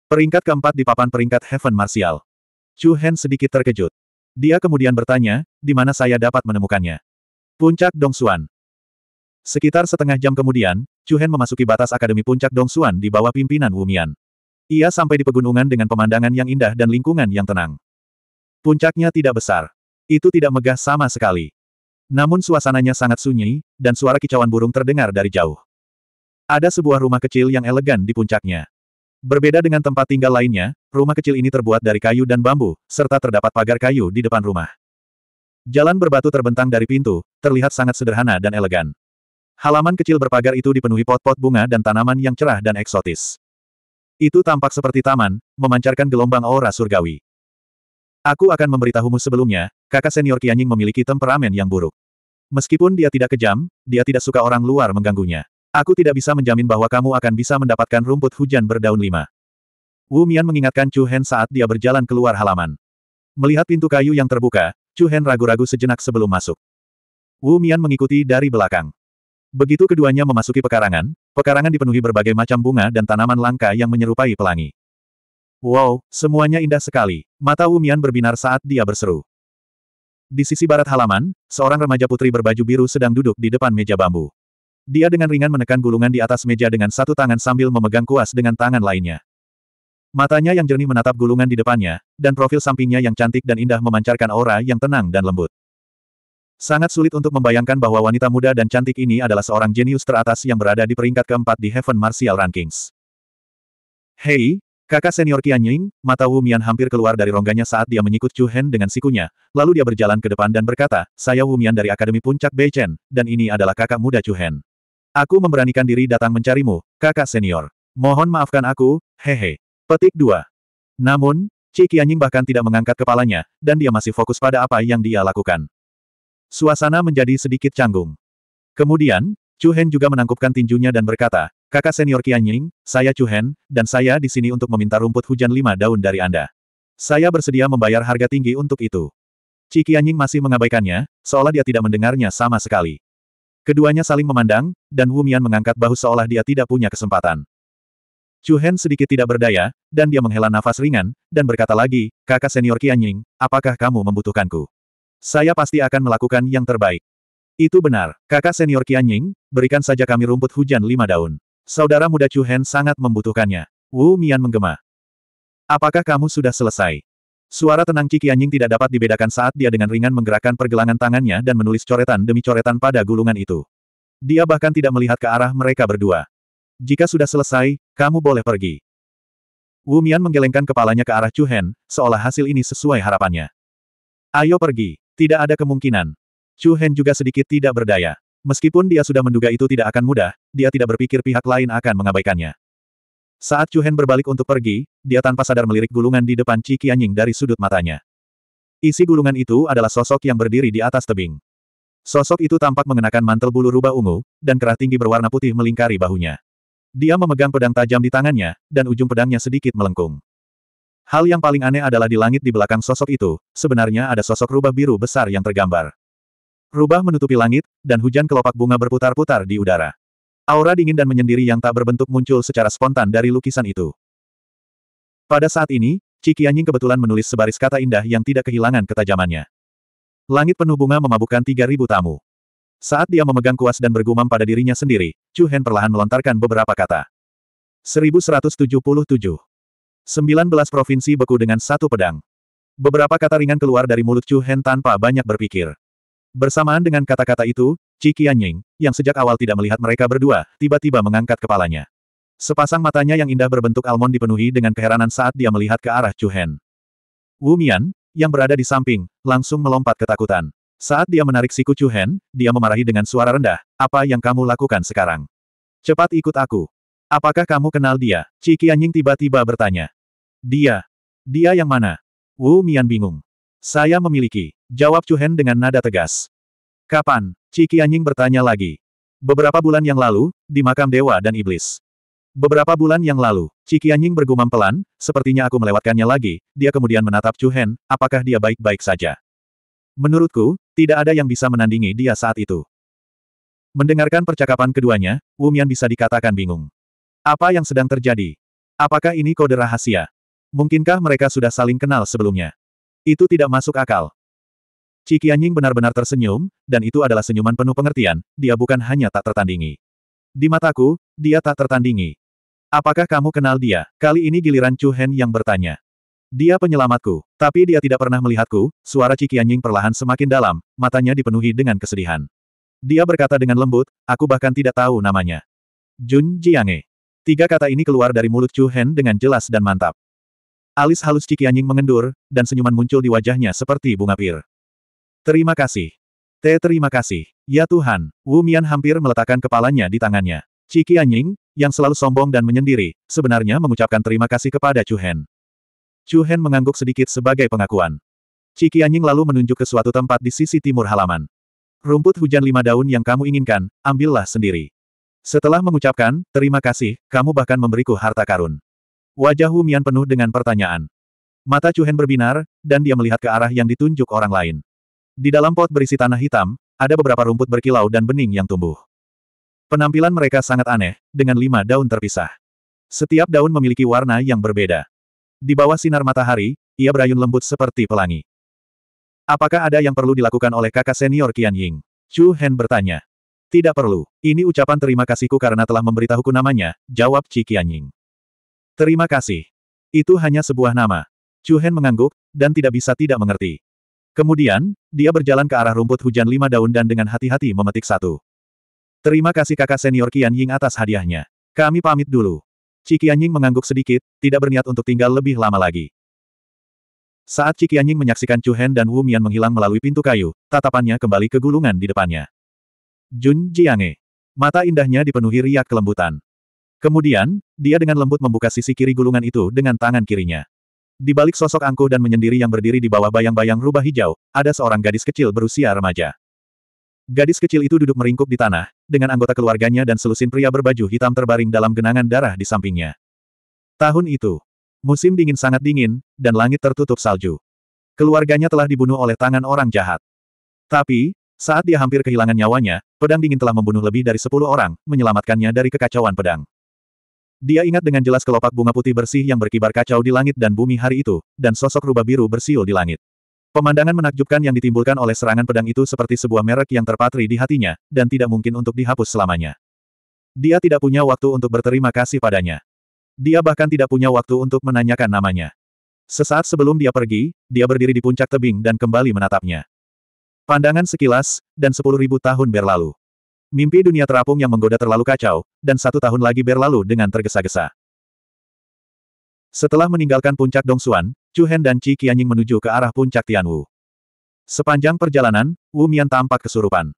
Peringkat keempat di papan peringkat Heaven Martial. Chu Hen sedikit terkejut. Dia kemudian bertanya, di mana saya dapat menemukannya? Puncak Dong Xuan. Sekitar setengah jam kemudian, Chu Hen memasuki batas Akademi Puncak Dong Xuan di bawah pimpinan Wu Mian. Ia sampai di pegunungan dengan pemandangan yang indah dan lingkungan yang tenang. Puncaknya tidak besar. Itu tidak megah sama sekali. Namun suasananya sangat sunyi, dan suara kicauan burung terdengar dari jauh. Ada sebuah rumah kecil yang elegan di puncaknya. Berbeda dengan tempat tinggal lainnya, rumah kecil ini terbuat dari kayu dan bambu, serta terdapat pagar kayu di depan rumah. Jalan berbatu terbentang dari pintu, terlihat sangat sederhana dan elegan. Halaman kecil berpagar itu dipenuhi pot-pot bunga dan tanaman yang cerah dan eksotis. Itu tampak seperti taman, memancarkan gelombang aura surgawi. Aku akan memberitahumu sebelumnya, kakak senior Qianying memiliki temperamen yang buruk. Meskipun dia tidak kejam, dia tidak suka orang luar mengganggunya. Aku tidak bisa menjamin bahwa kamu akan bisa mendapatkan rumput hujan berdaun lima. Wu Mian mengingatkan Chu Hen saat dia berjalan keluar halaman. Melihat pintu kayu yang terbuka, Chu Hen ragu-ragu sejenak sebelum masuk. Wu Mian mengikuti dari belakang. Begitu keduanya memasuki pekarangan, pekarangan dipenuhi berbagai macam bunga dan tanaman langka yang menyerupai pelangi. Wow, semuanya indah sekali. Mata Wu Mian berbinar saat dia berseru. Di sisi barat halaman, seorang remaja putri berbaju biru sedang duduk di depan meja bambu. Dia dengan ringan menekan gulungan di atas meja dengan satu tangan sambil memegang kuas dengan tangan lainnya. Matanya yang jernih menatap gulungan di depannya, dan profil sampingnya yang cantik dan indah memancarkan aura yang tenang dan lembut. Sangat sulit untuk membayangkan bahwa wanita muda dan cantik ini adalah seorang jenius teratas yang berada di peringkat keempat di Heaven Martial Rankings. Hei, Kakak senior Qian Ying, mata Wu Mian hampir keluar dari rongganya saat dia menyikut Chu Hen dengan sikunya, lalu dia berjalan ke depan dan berkata, saya Wu Mian dari Akademi Puncak Beichen, dan ini adalah kakak muda Chu Hen. Aku memberanikan diri datang mencarimu, kakak senior. Mohon maafkan aku, hehe. Petik 2. Namun, Cik Qian Ying bahkan tidak mengangkat kepalanya, dan dia masih fokus pada apa yang dia lakukan. Suasana menjadi sedikit canggung. Kemudian, Chu Hen juga menangkupkan tinjunya dan berkata, Kakak senior Qian Ying, saya Chu Hen, dan saya di sini untuk meminta rumput hujan lima daun dari Anda. Saya bersedia membayar harga tinggi untuk itu. Qi Qian Ying masih mengabaikannya, seolah dia tidak mendengarnya sama sekali. Keduanya saling memandang, dan Wu Mian mengangkat bahu seolah dia tidak punya kesempatan. Chu Hen sedikit tidak berdaya, dan dia menghela nafas ringan, dan berkata lagi, kakak senior Qian Ying, apakah kamu membutuhkanku? Saya pasti akan melakukan yang terbaik. Itu benar, kakak senior Qian Ying, berikan saja kami rumput hujan lima daun. Saudara muda Chu Hen sangat membutuhkannya. Wu Mian menggema. Apakah kamu sudah selesai? Suara tenang Ciki Anjing tidak dapat dibedakan saat dia dengan ringan menggerakkan pergelangan tangannya dan menulis coretan demi coretan pada gulungan itu. Dia bahkan tidak melihat ke arah mereka berdua. Jika sudah selesai, kamu boleh pergi. Wu Mian menggelengkan kepalanya ke arah Chu Hen, seolah hasil ini sesuai harapannya. Ayo pergi, tidak ada kemungkinan. Chu Hen juga sedikit tidak berdaya. Meskipun dia sudah menduga itu tidak akan mudah, dia tidak berpikir pihak lain akan mengabaikannya. Saat Chu Hen berbalik untuk pergi, dia tanpa sadar melirik gulungan di depan Ci Qianying dari sudut matanya. Isi gulungan itu adalah sosok yang berdiri di atas tebing. Sosok itu tampak mengenakan mantel bulu rubah ungu, dan kerah tinggi berwarna putih melingkari bahunya. Dia memegang pedang tajam di tangannya, dan ujung pedangnya sedikit melengkung. Hal yang paling aneh adalah di langit di belakang sosok itu, sebenarnya ada sosok rubah biru besar yang tergambar. Rubah menutupi langit, dan hujan kelopak bunga berputar-putar di udara. Aura dingin dan menyendiri yang tak berbentuk muncul secara spontan dari lukisan itu. Pada saat ini, Ciki Anjing kebetulan menulis sebaris kata indah yang tidak kehilangan ketajamannya. Langit penuh bunga memabukkan 3.000 tamu. Saat dia memegang kuas dan bergumam pada dirinya sendiri, Chu Hen perlahan melontarkan beberapa kata. 1177. 19 provinsi beku dengan satu pedang. Beberapa kata ringan keluar dari mulut Chu Hen tanpa banyak berpikir. Bersamaan dengan kata-kata itu, Qi Qianying, yang sejak awal tidak melihat mereka berdua, tiba-tiba mengangkat kepalanya. Sepasang matanya yang indah berbentuk almond dipenuhi dengan keheranan saat dia melihat ke arah Chu Hen. Wu Mian, yang berada di samping, langsung melompat ketakutan. Saat dia menarik siku Chu Hen, dia memarahi dengan suara rendah, apa yang kamu lakukan sekarang? Cepat ikut aku. Apakah kamu kenal dia? Qi Qianying tiba-tiba bertanya. Dia. Dia yang mana? Wu Mian bingung. Saya memiliki. Jawab Hen dengan nada tegas. Kapan? Ciki Anjing bertanya lagi. Beberapa bulan yang lalu, di makam dewa dan iblis. Beberapa bulan yang lalu, Ciki Anjing bergumam pelan, sepertinya aku melewatkannya lagi, dia kemudian menatap Hen. apakah dia baik-baik saja. Menurutku, tidak ada yang bisa menandingi dia saat itu. Mendengarkan percakapan keduanya, Wumian bisa dikatakan bingung. Apa yang sedang terjadi? Apakah ini kode rahasia? Mungkinkah mereka sudah saling kenal sebelumnya? Itu tidak masuk akal. Ciki Anjing benar-benar tersenyum, dan itu adalah senyuman penuh pengertian, dia bukan hanya tak tertandingi. Di mataku, dia tak tertandingi. Apakah kamu kenal dia? Kali ini giliran Chu Hen yang bertanya. Dia penyelamatku, tapi dia tidak pernah melihatku, suara Ciki Anjing perlahan semakin dalam, matanya dipenuhi dengan kesedihan. Dia berkata dengan lembut, aku bahkan tidak tahu namanya. Jun Jiange. Tiga kata ini keluar dari mulut Chu Hen dengan jelas dan mantap. Alis halus Ciki Anjing mengendur, dan senyuman muncul di wajahnya seperti bunga pir. Terima kasih. Te terima kasih. Ya Tuhan, Wu Mian hampir meletakkan kepalanya di tangannya. Ciki Anying, yang selalu sombong dan menyendiri, sebenarnya mengucapkan terima kasih kepada Chu Hen. Chu Hen mengangguk sedikit sebagai pengakuan. Ciki Anying lalu menunjuk ke suatu tempat di sisi timur halaman. Rumput hujan lima daun yang kamu inginkan, ambillah sendiri. Setelah mengucapkan, terima kasih, kamu bahkan memberiku harta karun. Wajah Wu Mian penuh dengan pertanyaan. Mata Chu Hen berbinar, dan dia melihat ke arah yang ditunjuk orang lain. Di dalam pot berisi tanah hitam, ada beberapa rumput berkilau dan bening yang tumbuh. Penampilan mereka sangat aneh, dengan lima daun terpisah. Setiap daun memiliki warna yang berbeda. Di bawah sinar matahari, ia berayun lembut seperti pelangi. Apakah ada yang perlu dilakukan oleh kakak senior Qian Ying? Chu Hen bertanya. Tidak perlu, ini ucapan terima kasihku karena telah memberitahuku namanya, jawab Qi Qian Ying. Terima kasih. Itu hanya sebuah nama. Chu Hen mengangguk, dan tidak bisa tidak mengerti. Kemudian, dia berjalan ke arah rumput hujan lima daun dan dengan hati-hati memetik satu. Terima kasih kakak senior Qian Ying atas hadiahnya. Kami pamit dulu. Qi Qian Ying mengangguk sedikit, tidak berniat untuk tinggal lebih lama lagi. Saat Qi Qian Ying menyaksikan Chu Hen dan Wu Mian menghilang melalui pintu kayu, tatapannya kembali ke gulungan di depannya. Jun Jiange. Mata indahnya dipenuhi riak kelembutan. Kemudian, dia dengan lembut membuka sisi kiri gulungan itu dengan tangan kirinya. Di balik sosok angkuh dan menyendiri yang berdiri di bawah bayang-bayang rubah hijau, ada seorang gadis kecil berusia remaja. Gadis kecil itu duduk meringkuk di tanah, dengan anggota keluarganya dan selusin pria berbaju hitam terbaring dalam genangan darah di sampingnya. Tahun itu, musim dingin sangat dingin, dan langit tertutup salju. Keluarganya telah dibunuh oleh tangan orang jahat. Tapi, saat dia hampir kehilangan nyawanya, pedang dingin telah membunuh lebih dari sepuluh orang, menyelamatkannya dari kekacauan pedang. Dia ingat dengan jelas kelopak bunga putih bersih yang berkibar kacau di langit dan bumi hari itu, dan sosok rubah biru bersiul di langit. Pemandangan menakjubkan yang ditimbulkan oleh serangan pedang itu seperti sebuah merek yang terpatri di hatinya, dan tidak mungkin untuk dihapus selamanya. Dia tidak punya waktu untuk berterima kasih padanya. Dia bahkan tidak punya waktu untuk menanyakan namanya. Sesaat sebelum dia pergi, dia berdiri di puncak tebing dan kembali menatapnya. Pandangan sekilas, dan sepuluh ribu tahun berlalu. Mimpi dunia terapung yang menggoda terlalu kacau, dan satu tahun lagi berlalu dengan tergesa-gesa. Setelah meninggalkan puncak Dongsuan, Chu Hen dan Qi Qianying menuju ke arah puncak Tianwu. Sepanjang perjalanan, Wu Mian tampak kesurupan.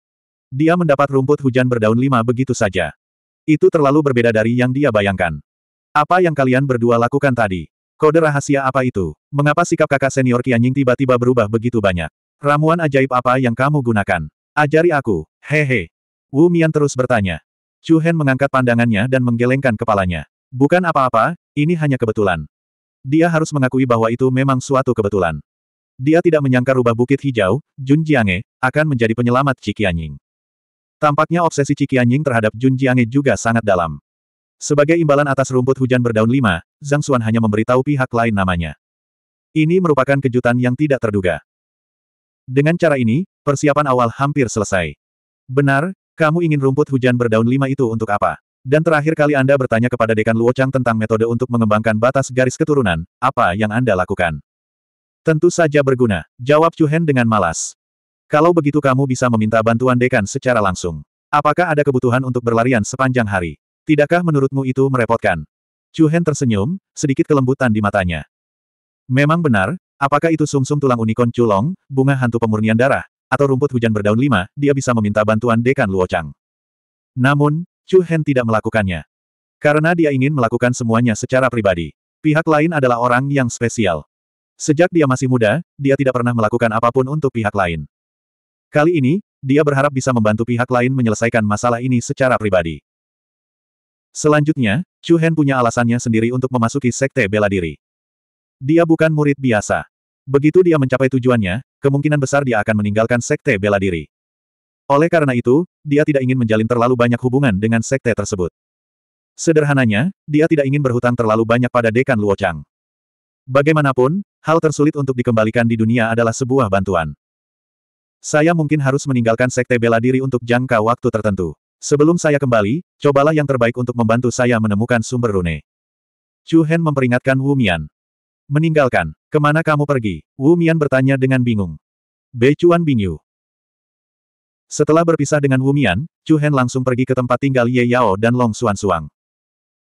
Dia mendapat rumput hujan berdaun lima begitu saja. Itu terlalu berbeda dari yang dia bayangkan. Apa yang kalian berdua lakukan tadi? Kode rahasia apa itu? Mengapa sikap kakak senior Qianying tiba-tiba berubah begitu banyak? Ramuan ajaib apa yang kamu gunakan? Ajari aku, hehe. Wu Mian terus bertanya. Chu Hen mengangkat pandangannya dan menggelengkan kepalanya. Bukan apa-apa, ini hanya kebetulan. Dia harus mengakui bahwa itu memang suatu kebetulan. Dia tidak menyangka rubah bukit hijau, Jun Jiange, akan menjadi penyelamat Cikianying. Tampaknya obsesi Cikianying terhadap Jun Jiange juga sangat dalam. Sebagai imbalan atas rumput hujan berdaun lima, Zhang Xuan hanya memberitahu pihak lain namanya. Ini merupakan kejutan yang tidak terduga. Dengan cara ini, persiapan awal hampir selesai. Benar, kamu ingin rumput hujan berdaun lima itu untuk apa? Dan terakhir kali Anda bertanya kepada Dekan Luochang tentang metode untuk mengembangkan batas garis keturunan, apa yang Anda lakukan? Tentu saja berguna, jawab Chu Hen dengan malas. Kalau begitu kamu bisa meminta bantuan Dekan secara langsung. Apakah ada kebutuhan untuk berlarian sepanjang hari? Tidakkah menurutmu itu merepotkan? Chu Hen tersenyum, sedikit kelembutan di matanya. Memang benar, apakah itu sumsum -sum tulang unicorn culong, bunga hantu pemurnian darah, atau rumput hujan berdaun lima, dia bisa meminta bantuan Dekan Luocang. Namun, Chu Hen tidak melakukannya. Karena dia ingin melakukan semuanya secara pribadi. Pihak lain adalah orang yang spesial. Sejak dia masih muda, dia tidak pernah melakukan apapun untuk pihak lain. Kali ini, dia berharap bisa membantu pihak lain menyelesaikan masalah ini secara pribadi. Selanjutnya, Chu Hen punya alasannya sendiri untuk memasuki sekte bela diri. Dia bukan murid biasa. Begitu dia mencapai tujuannya, kemungkinan besar dia akan meninggalkan sekte bela diri. Oleh karena itu, dia tidak ingin menjalin terlalu banyak hubungan dengan sekte tersebut. Sederhananya, dia tidak ingin berhutang terlalu banyak pada dekan Luo Chang. Bagaimanapun, hal tersulit untuk dikembalikan di dunia adalah sebuah bantuan. Saya mungkin harus meninggalkan sekte bela diri untuk jangka waktu tertentu. Sebelum saya kembali, cobalah yang terbaik untuk membantu saya menemukan sumber rune. Chu Hen memperingatkan Wu Mian. Meninggalkan. Kemana kamu pergi? Wu Mian bertanya dengan bingung. Becuan Bingyu. Setelah berpisah dengan Wu Mian, Chu Hen langsung pergi ke tempat tinggal Ye Yao dan Long Xuan Suang.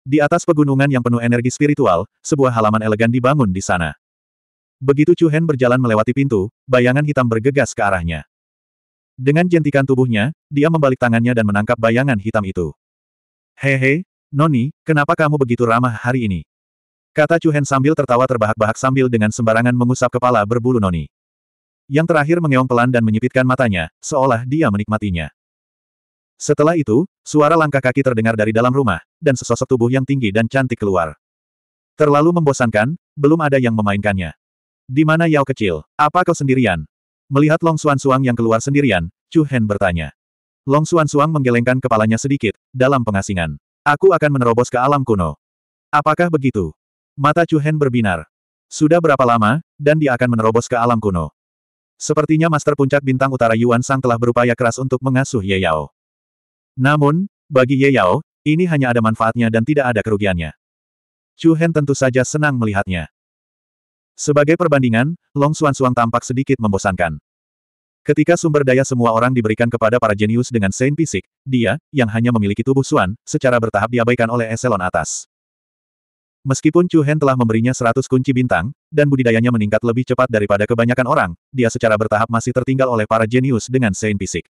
Di atas pegunungan yang penuh energi spiritual, sebuah halaman elegan dibangun di sana. Begitu Chu Hen berjalan melewati pintu, bayangan hitam bergegas ke arahnya. Dengan jentikan tubuhnya, dia membalik tangannya dan menangkap bayangan hitam itu. Hehe, Noni, kenapa kamu begitu ramah hari ini? Kata Chu Hen sambil tertawa terbahak-bahak sambil dengan sembarangan mengusap kepala berbulu noni. Yang terakhir mengeong pelan dan menyipitkan matanya, seolah dia menikmatinya. Setelah itu, suara langkah kaki terdengar dari dalam rumah, dan sesosok tubuh yang tinggi dan cantik keluar. Terlalu membosankan, belum ada yang memainkannya. Di mana Yao kecil? Apa kau sendirian? Melihat Long Suan Suang yang keluar sendirian, Chu Hen bertanya. Long Suan Suang menggelengkan kepalanya sedikit, dalam pengasingan. Aku akan menerobos ke alam kuno. Apakah begitu? Mata Chu Hen berbinar. Sudah berapa lama, dan dia akan menerobos ke alam kuno. Sepertinya Master Puncak Bintang Utara Yuan Sang telah berupaya keras untuk mengasuh Ye Yao. Namun, bagi Ye Yao, ini hanya ada manfaatnya dan tidak ada kerugiannya. Chu Hen tentu saja senang melihatnya. Sebagai perbandingan, Long Xuan Xuan tampak sedikit membosankan. Ketika sumber daya semua orang diberikan kepada para jenius dengan Saint fisik, dia, yang hanya memiliki tubuh Suan, secara bertahap diabaikan oleh eselon atas. Meskipun Chu Hen telah memberinya 100 kunci bintang, dan budidayanya meningkat lebih cepat daripada kebanyakan orang, dia secara bertahap masih tertinggal oleh para jenius dengan sein fisik.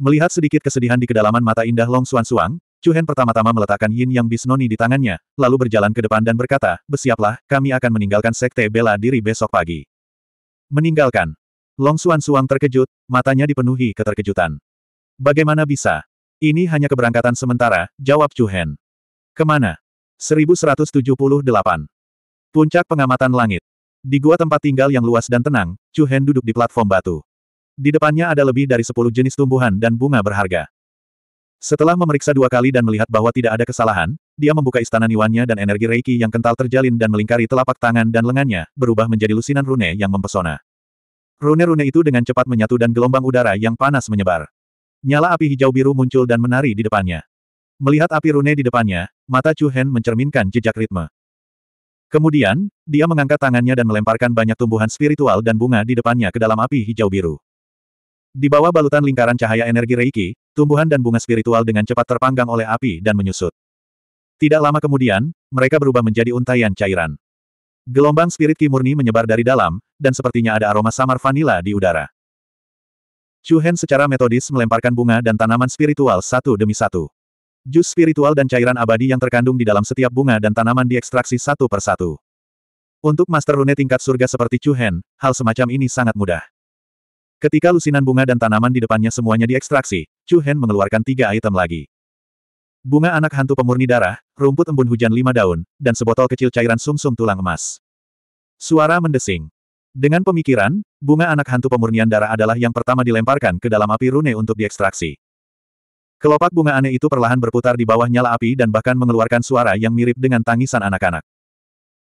Melihat sedikit kesedihan di kedalaman mata indah Long Suan Suang, Chu Hen pertama-tama meletakkan Yin Yang Bisnoni di tangannya, lalu berjalan ke depan dan berkata, Bersiaplah, kami akan meninggalkan sekte bela diri besok pagi. Meninggalkan. Long Suan Suang terkejut, matanya dipenuhi keterkejutan. Bagaimana bisa? Ini hanya keberangkatan sementara, jawab Chu Hen. Kemana? 1178. Puncak pengamatan langit. Di gua tempat tinggal yang luas dan tenang, Chu Hen duduk di platform batu. Di depannya ada lebih dari 10 jenis tumbuhan dan bunga berharga. Setelah memeriksa dua kali dan melihat bahwa tidak ada kesalahan, dia membuka istana niwannya dan energi reiki yang kental terjalin dan melingkari telapak tangan dan lengannya, berubah menjadi lusinan rune yang mempesona. Rune-rune itu dengan cepat menyatu dan gelombang udara yang panas menyebar. Nyala api hijau biru muncul dan menari di depannya. Melihat api rune di depannya, mata Chu Hen mencerminkan jejak ritme. Kemudian, dia mengangkat tangannya dan melemparkan banyak tumbuhan spiritual dan bunga di depannya ke dalam api hijau biru. Di bawah balutan lingkaran cahaya energi Reiki, tumbuhan dan bunga spiritual dengan cepat terpanggang oleh api dan menyusut. Tidak lama kemudian, mereka berubah menjadi untaian cairan. Gelombang spirit ki murni menyebar dari dalam, dan sepertinya ada aroma samar vanila di udara. Chu Hen secara metodis melemparkan bunga dan tanaman spiritual satu demi satu. Jus spiritual dan cairan abadi yang terkandung di dalam setiap bunga dan tanaman diekstraksi satu per satu. Untuk Master Rune tingkat surga seperti Chu Hen, hal semacam ini sangat mudah. Ketika lusinan bunga dan tanaman di depannya semuanya diekstraksi, Chu Hen mengeluarkan tiga item lagi. Bunga anak hantu pemurni darah, rumput embun hujan lima daun, dan sebotol kecil cairan sumsum -sum tulang emas. Suara mendesing. Dengan pemikiran, bunga anak hantu pemurnian darah adalah yang pertama dilemparkan ke dalam api rune untuk diekstraksi. Kelopak bunga aneh itu perlahan berputar di bawah nyala api dan bahkan mengeluarkan suara yang mirip dengan tangisan anak-anak.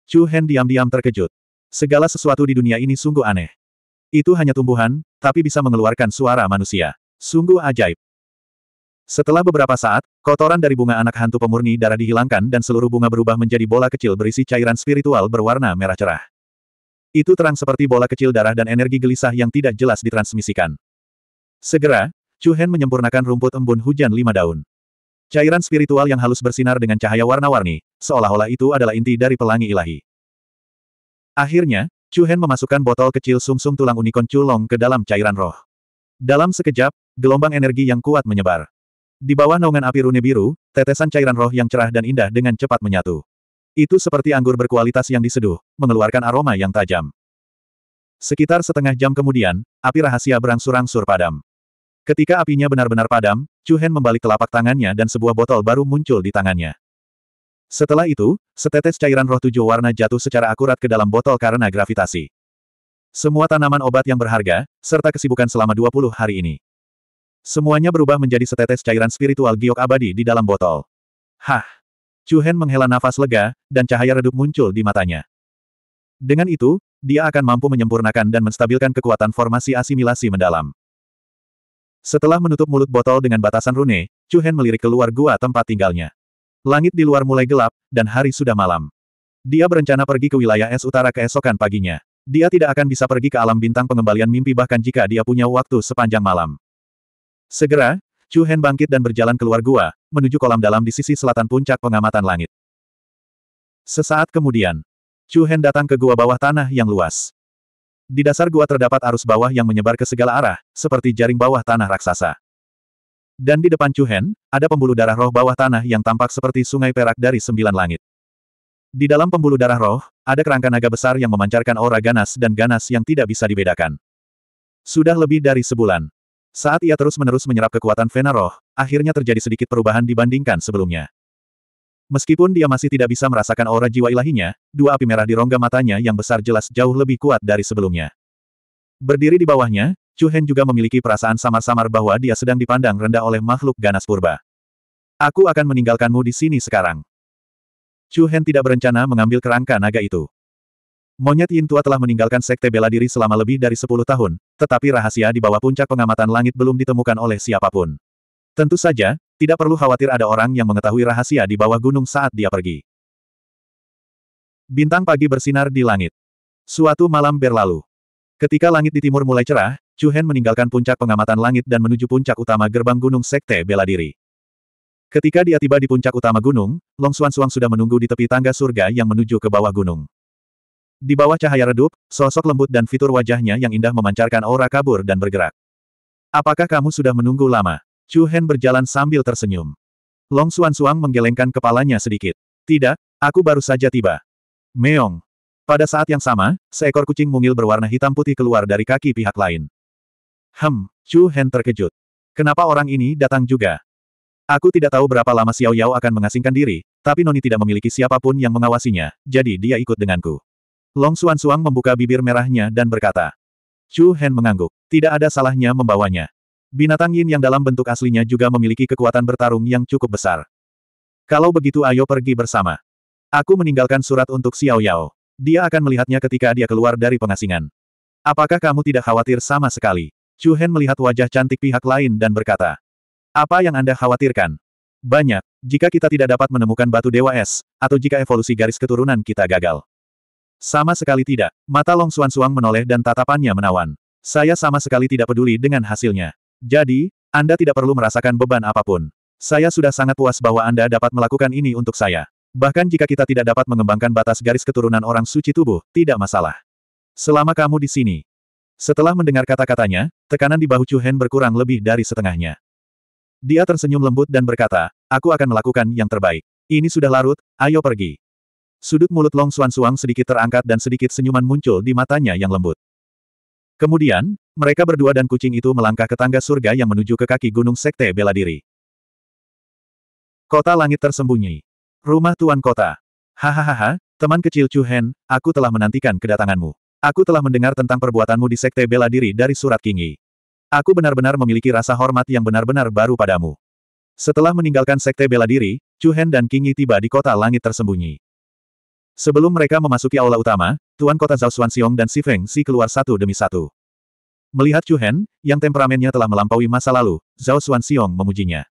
Chu Hen diam-diam terkejut. Segala sesuatu di dunia ini sungguh aneh. Itu hanya tumbuhan, tapi bisa mengeluarkan suara manusia. Sungguh ajaib. Setelah beberapa saat, kotoran dari bunga anak hantu pemurni darah dihilangkan dan seluruh bunga berubah menjadi bola kecil berisi cairan spiritual berwarna merah cerah. Itu terang seperti bola kecil darah dan energi gelisah yang tidak jelas ditransmisikan. Segera, Chu Hen menyempurnakan rumput embun hujan lima daun. Cairan spiritual yang halus bersinar dengan cahaya warna-warni, seolah-olah itu adalah inti dari pelangi ilahi. Akhirnya, Chu Hen memasukkan botol kecil sumsum -sum tulang unicorn culong ke dalam cairan roh. Dalam sekejap, gelombang energi yang kuat menyebar. Di bawah naungan api rune biru, tetesan cairan roh yang cerah dan indah dengan cepat menyatu. Itu seperti anggur berkualitas yang diseduh, mengeluarkan aroma yang tajam. Sekitar setengah jam kemudian, api rahasia berangsur-angsur padam. Ketika apinya benar-benar padam, Chu Hen membalik telapak tangannya dan sebuah botol baru muncul di tangannya. Setelah itu, setetes cairan roh tujuh warna jatuh secara akurat ke dalam botol karena gravitasi. Semua tanaman obat yang berharga, serta kesibukan selama 20 hari ini. Semuanya berubah menjadi setetes cairan spiritual giok abadi di dalam botol. Hah! Chu Hen menghela nafas lega, dan cahaya redup muncul di matanya. Dengan itu, dia akan mampu menyempurnakan dan menstabilkan kekuatan formasi asimilasi mendalam. Setelah menutup mulut botol dengan batasan rune, Chu Hen melirik keluar gua tempat tinggalnya. Langit di luar mulai gelap, dan hari sudah malam. Dia berencana pergi ke wilayah es utara keesokan paginya. Dia tidak akan bisa pergi ke alam bintang pengembalian mimpi bahkan jika dia punya waktu sepanjang malam. Segera, Chu Hen bangkit dan berjalan keluar gua, menuju kolam dalam di sisi selatan puncak pengamatan langit. Sesaat kemudian, Chu Hen datang ke gua bawah tanah yang luas. Di dasar gua terdapat arus bawah yang menyebar ke segala arah, seperti jaring bawah tanah raksasa. Dan di depan Cuhen, ada pembuluh darah roh bawah tanah yang tampak seperti sungai perak dari sembilan langit. Di dalam pembuluh darah roh, ada kerangka naga besar yang memancarkan aura ganas dan ganas yang tidak bisa dibedakan. Sudah lebih dari sebulan. Saat ia terus-menerus menyerap kekuatan Vena roh, akhirnya terjadi sedikit perubahan dibandingkan sebelumnya. Meskipun dia masih tidak bisa merasakan aura jiwa ilahinya, dua api merah di rongga matanya yang besar jelas jauh lebih kuat dari sebelumnya. Berdiri di bawahnya, Chu Hen juga memiliki perasaan samar-samar bahwa dia sedang dipandang rendah oleh makhluk ganas purba. Aku akan meninggalkanmu di sini sekarang. Chu Hen tidak berencana mengambil kerangka naga itu. Monyet Yin Tua telah meninggalkan sekte bela diri selama lebih dari 10 tahun, tetapi rahasia di bawah puncak pengamatan langit belum ditemukan oleh siapapun. Tentu saja, tidak perlu khawatir ada orang yang mengetahui rahasia di bawah gunung saat dia pergi. Bintang pagi bersinar di langit. Suatu malam berlalu. Ketika langit di timur mulai cerah, Chu Hen meninggalkan puncak pengamatan langit dan menuju puncak utama gerbang gunung Sekte Bela Diri. Ketika dia tiba di puncak utama gunung, Long Suan Suang sudah menunggu di tepi tangga surga yang menuju ke bawah gunung. Di bawah cahaya redup, sosok lembut dan fitur wajahnya yang indah memancarkan aura kabur dan bergerak. Apakah kamu sudah menunggu lama? Chu Hen berjalan sambil tersenyum. Long Suan Suang menggelengkan kepalanya sedikit. Tidak, aku baru saja tiba. Meong. Pada saat yang sama, seekor kucing mungil berwarna hitam putih keluar dari kaki pihak lain. Hem, Chu Hen terkejut. Kenapa orang ini datang juga? Aku tidak tahu berapa lama Xiao Yao akan mengasingkan diri, tapi Noni tidak memiliki siapapun yang mengawasinya, jadi dia ikut denganku. Long Suan Suang membuka bibir merahnya dan berkata. Chu Hen mengangguk. Tidak ada salahnya membawanya. Binatang yin yang dalam bentuk aslinya juga memiliki kekuatan bertarung yang cukup besar. Kalau begitu ayo pergi bersama. Aku meninggalkan surat untuk Xiao Yao. Dia akan melihatnya ketika dia keluar dari pengasingan. Apakah kamu tidak khawatir sama sekali? Chu Hen melihat wajah cantik pihak lain dan berkata. Apa yang Anda khawatirkan? Banyak, jika kita tidak dapat menemukan batu dewa es, atau jika evolusi garis keturunan kita gagal. Sama sekali tidak, mata Long Suan Suang menoleh dan tatapannya menawan. Saya sama sekali tidak peduli dengan hasilnya. Jadi, Anda tidak perlu merasakan beban apapun. Saya sudah sangat puas bahwa Anda dapat melakukan ini untuk saya. Bahkan jika kita tidak dapat mengembangkan batas garis keturunan orang suci tubuh, tidak masalah. Selama kamu di sini. Setelah mendengar kata-katanya, tekanan di bahu Chu Hen berkurang lebih dari setengahnya. Dia tersenyum lembut dan berkata, aku akan melakukan yang terbaik. Ini sudah larut, ayo pergi. Sudut mulut Long Suan Suang sedikit terangkat dan sedikit senyuman muncul di matanya yang lembut. Kemudian, mereka berdua dan kucing itu melangkah ke tangga surga yang menuju ke kaki gunung Sekte Bela Diri. Kota langit tersembunyi. Rumah Tuan Kota. Hahaha, teman kecil Chu Hen, aku telah menantikan kedatanganmu. Aku telah mendengar tentang perbuatanmu di Sekte Bela Diri dari Surat Kingi. Aku benar-benar memiliki rasa hormat yang benar-benar baru padamu. Setelah meninggalkan Sekte Bela Diri, Chu Hen dan Kingi tiba di kota langit tersembunyi. Sebelum mereka memasuki aula utama, Tuan Kota Zhao Xuanxiong dan Si Feng Si keluar satu demi satu. Melihat Chu Hen, yang temperamennya telah melampaui masa lalu, Zhao Xuanxiong memujinya.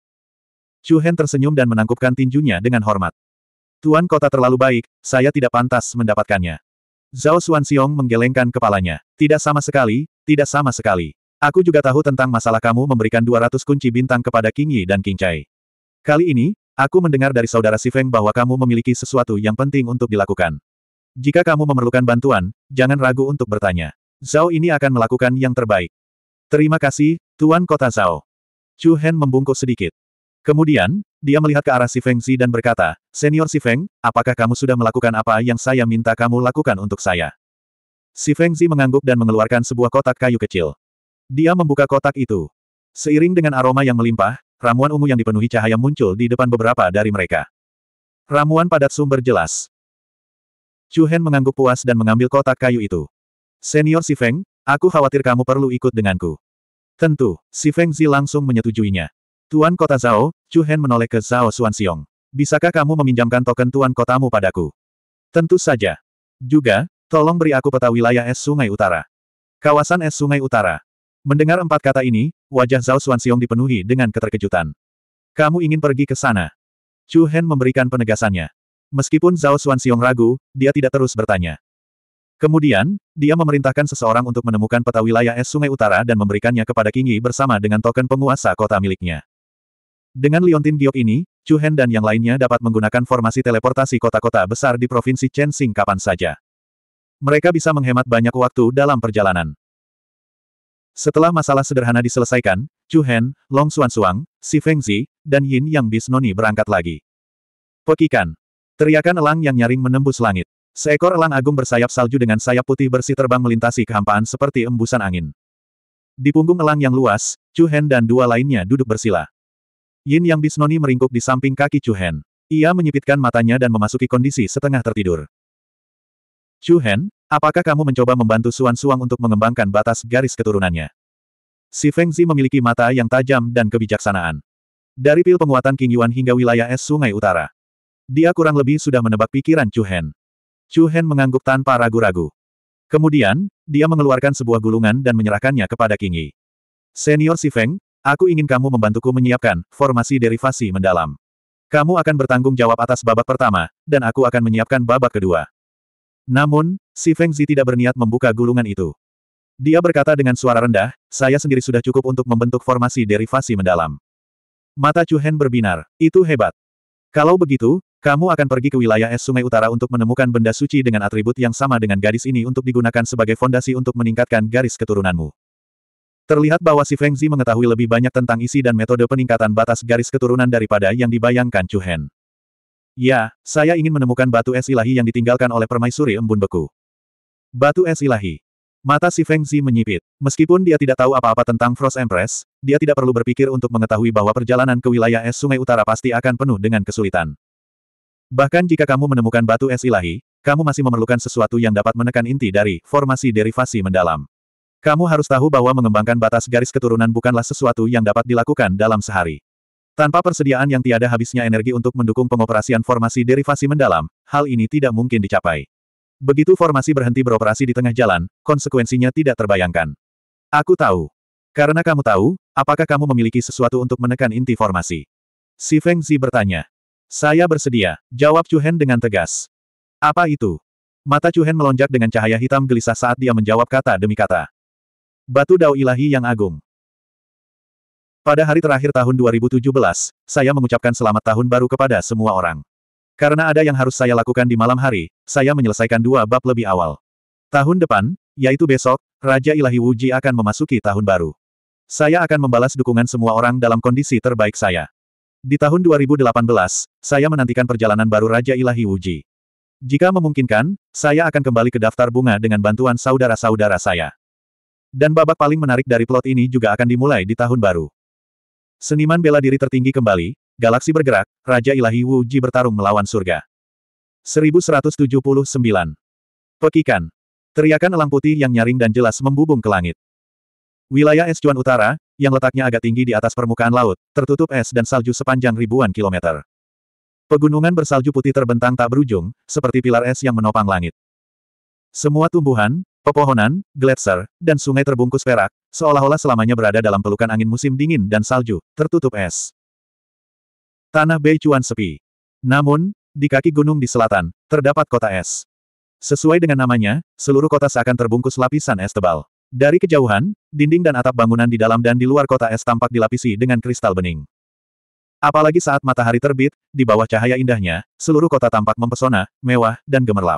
Chu Hen tersenyum dan menangkupkan tinjunya dengan hormat. Tuan Kota terlalu baik, saya tidak pantas mendapatkannya. Zhao Xuanxiong menggelengkan kepalanya. Tidak sama sekali, tidak sama sekali. Aku juga tahu tentang masalah kamu memberikan 200 kunci bintang kepada King Yi dan King Chai. Kali ini, aku mendengar dari saudara Si Feng bahwa kamu memiliki sesuatu yang penting untuk dilakukan. Jika kamu memerlukan bantuan, jangan ragu untuk bertanya. Zhao ini akan melakukan yang terbaik. Terima kasih, Tuan Kota Zhao. Chu Hen membungkuk sedikit. Kemudian, dia melihat ke arah Si Feng Zi dan berkata, Senior Si Feng, apakah kamu sudah melakukan apa yang saya minta kamu lakukan untuk saya? Si Feng Zi mengangguk dan mengeluarkan sebuah kotak kayu kecil. Dia membuka kotak itu. Seiring dengan aroma yang melimpah, ramuan ungu yang dipenuhi cahaya muncul di depan beberapa dari mereka. Ramuan padat sumber jelas. Chu Hen mengangguk puas dan mengambil kotak kayu itu. Senior Si Feng, aku khawatir kamu perlu ikut denganku. Tentu, Si Feng Zi langsung menyetujuinya. Tuan Kota Zhao, Chu Hen menoleh ke Zhao Xuanxiong. Bisakah kamu meminjamkan token Tuan Kotamu padaku? Tentu saja. Juga, tolong beri aku peta wilayah es sungai utara. Kawasan es sungai utara. Mendengar empat kata ini, wajah Zhao Xuanxiong dipenuhi dengan keterkejutan. Kamu ingin pergi ke sana? Chu Hen memberikan penegasannya. Meskipun Zhao Xuanxiong ragu, dia tidak terus bertanya. Kemudian, dia memerintahkan seseorang untuk menemukan peta wilayah es sungai utara dan memberikannya kepada Yi bersama dengan token penguasa kota miliknya. Dengan Liontin Giok ini, Chu Hen dan yang lainnya dapat menggunakan formasi teleportasi kota-kota besar di provinsi Chensing kapan saja. Mereka bisa menghemat banyak waktu dalam perjalanan. Setelah masalah sederhana diselesaikan, Chu Hen, Long Xuanxuang, Si Fengzi, dan Yin Yang Bisnoni berangkat lagi. Pekikan Teriakan elang yang nyaring menembus langit. Seekor elang agung bersayap salju dengan sayap putih bersih terbang melintasi kehampaan seperti embusan angin. Di punggung elang yang luas, Chu Hen dan dua lainnya duduk bersila. Yin Yang Bisnoni meringkuk di samping kaki Chu Hen. Ia menyipitkan matanya dan memasuki kondisi setengah tertidur. Chu Hen, apakah kamu mencoba membantu Suan Suang untuk mengembangkan batas garis keturunannya? Si Feng Zi memiliki mata yang tajam dan kebijaksanaan. Dari pil penguatan King Yuan hingga wilayah es sungai utara. Dia kurang lebih sudah menebak pikiran Chu Hen. Chu Hen mengangguk tanpa ragu-ragu. Kemudian, dia mengeluarkan sebuah gulungan dan menyerahkannya kepada King Yi. Senior Si Feng, aku ingin kamu membantuku menyiapkan formasi derivasi mendalam. Kamu akan bertanggung jawab atas babak pertama, dan aku akan menyiapkan babak kedua. Namun, Si Feng Zi tidak berniat membuka gulungan itu. Dia berkata dengan suara rendah, saya sendiri sudah cukup untuk membentuk formasi derivasi mendalam. Mata Chu Hen berbinar, itu hebat. Kalau begitu, kamu akan pergi ke wilayah es sungai utara untuk menemukan benda suci dengan atribut yang sama dengan gadis ini untuk digunakan sebagai fondasi untuk meningkatkan garis keturunanmu. Terlihat bahwa si Fengzi mengetahui lebih banyak tentang isi dan metode peningkatan batas garis keturunan daripada yang dibayangkan Chu Hen. Ya, saya ingin menemukan batu es ilahi yang ditinggalkan oleh permaisuri embun beku. Batu es ilahi. Mata si Fengzi menyipit. Meskipun dia tidak tahu apa-apa tentang Frost Empress, dia tidak perlu berpikir untuk mengetahui bahwa perjalanan ke wilayah es sungai utara pasti akan penuh dengan kesulitan. Bahkan jika kamu menemukan batu es ilahi, kamu masih memerlukan sesuatu yang dapat menekan inti dari formasi derivasi mendalam. Kamu harus tahu bahwa mengembangkan batas garis keturunan bukanlah sesuatu yang dapat dilakukan dalam sehari. Tanpa persediaan yang tiada habisnya energi untuk mendukung pengoperasian formasi derivasi mendalam, hal ini tidak mungkin dicapai. Begitu formasi berhenti beroperasi di tengah jalan, konsekuensinya tidak terbayangkan. Aku tahu. Karena kamu tahu, apakah kamu memiliki sesuatu untuk menekan inti formasi? Si Feng Zi bertanya. Saya bersedia, jawab Cuhen dengan tegas. Apa itu? Mata Cuhen melonjak dengan cahaya hitam gelisah saat dia menjawab kata demi kata. Batu Dao Ilahi yang agung. Pada hari terakhir tahun 2017, saya mengucapkan selamat tahun baru kepada semua orang. Karena ada yang harus saya lakukan di malam hari, saya menyelesaikan dua bab lebih awal. Tahun depan, yaitu besok, Raja Ilahi Wuji akan memasuki tahun baru. Saya akan membalas dukungan semua orang dalam kondisi terbaik saya. Di tahun 2018, saya menantikan perjalanan baru Raja Ilahi Wuji. Jika memungkinkan, saya akan kembali ke daftar bunga dengan bantuan saudara-saudara saya. Dan babak paling menarik dari plot ini juga akan dimulai di tahun baru. Seniman bela diri tertinggi kembali, galaksi bergerak, Raja Ilahi Wuji bertarung melawan surga. 1179. Pekikan. Teriakan elang putih yang nyaring dan jelas membubung ke langit. Wilayah Es Cuan Utara, yang letaknya agak tinggi di atas permukaan laut, tertutup es dan salju sepanjang ribuan kilometer. Pegunungan bersalju putih terbentang tak berujung, seperti pilar es yang menopang langit. Semua tumbuhan, pepohonan, gletser, dan sungai terbungkus perak, seolah-olah selamanya berada dalam pelukan angin musim dingin dan salju, tertutup es. Tanah Beichuan sepi. Namun, di kaki gunung di selatan, terdapat kota es. Sesuai dengan namanya, seluruh kota seakan terbungkus lapisan es tebal. Dari kejauhan, dinding dan atap bangunan di dalam dan di luar kota es tampak dilapisi dengan kristal bening. Apalagi saat matahari terbit, di bawah cahaya indahnya, seluruh kota tampak mempesona, mewah, dan gemerlap.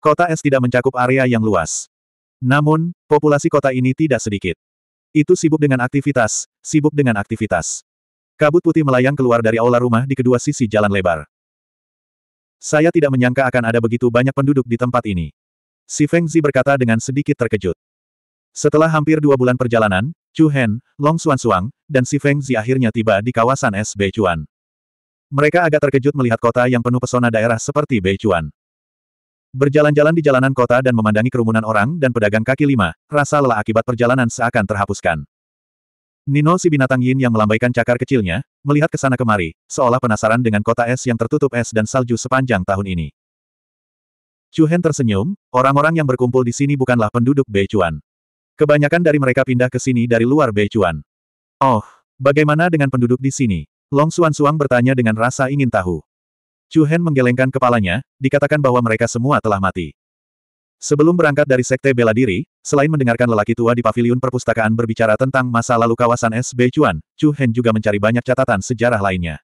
Kota es tidak mencakup area yang luas. Namun, populasi kota ini tidak sedikit. Itu sibuk dengan aktivitas, sibuk dengan aktivitas. Kabut putih melayang keluar dari aula rumah di kedua sisi jalan lebar. Saya tidak menyangka akan ada begitu banyak penduduk di tempat ini. Si Feng Zi berkata dengan sedikit terkejut. Setelah hampir dua bulan perjalanan, Chu Hen, Long Xuan Suang, dan Si Feng Zi akhirnya tiba di kawasan S Beichuan. Mereka agak terkejut melihat kota yang penuh pesona daerah seperti Beichuan. Berjalan-jalan di jalanan kota dan memandangi kerumunan orang dan pedagang kaki lima, rasa lelah akibat perjalanan seakan terhapuskan. Nino si binatang Yin yang melambaikan cakar kecilnya, melihat ke sana kemari, seolah penasaran dengan kota es yang tertutup es dan salju sepanjang tahun ini. Chu Hen tersenyum, orang-orang yang berkumpul di sini bukanlah penduduk Beichuan. Kebanyakan dari mereka pindah ke sini dari luar Beicuan. Oh, bagaimana dengan penduduk di sini? Long Xuan Suang bertanya dengan rasa ingin tahu. Chu Hen menggelengkan kepalanya, dikatakan bahwa mereka semua telah mati. Sebelum berangkat dari Sekte Bela Diri, selain mendengarkan lelaki tua di paviliun perpustakaan berbicara tentang masa lalu kawasan S. Beicuan, Chu Hen juga mencari banyak catatan sejarah lainnya.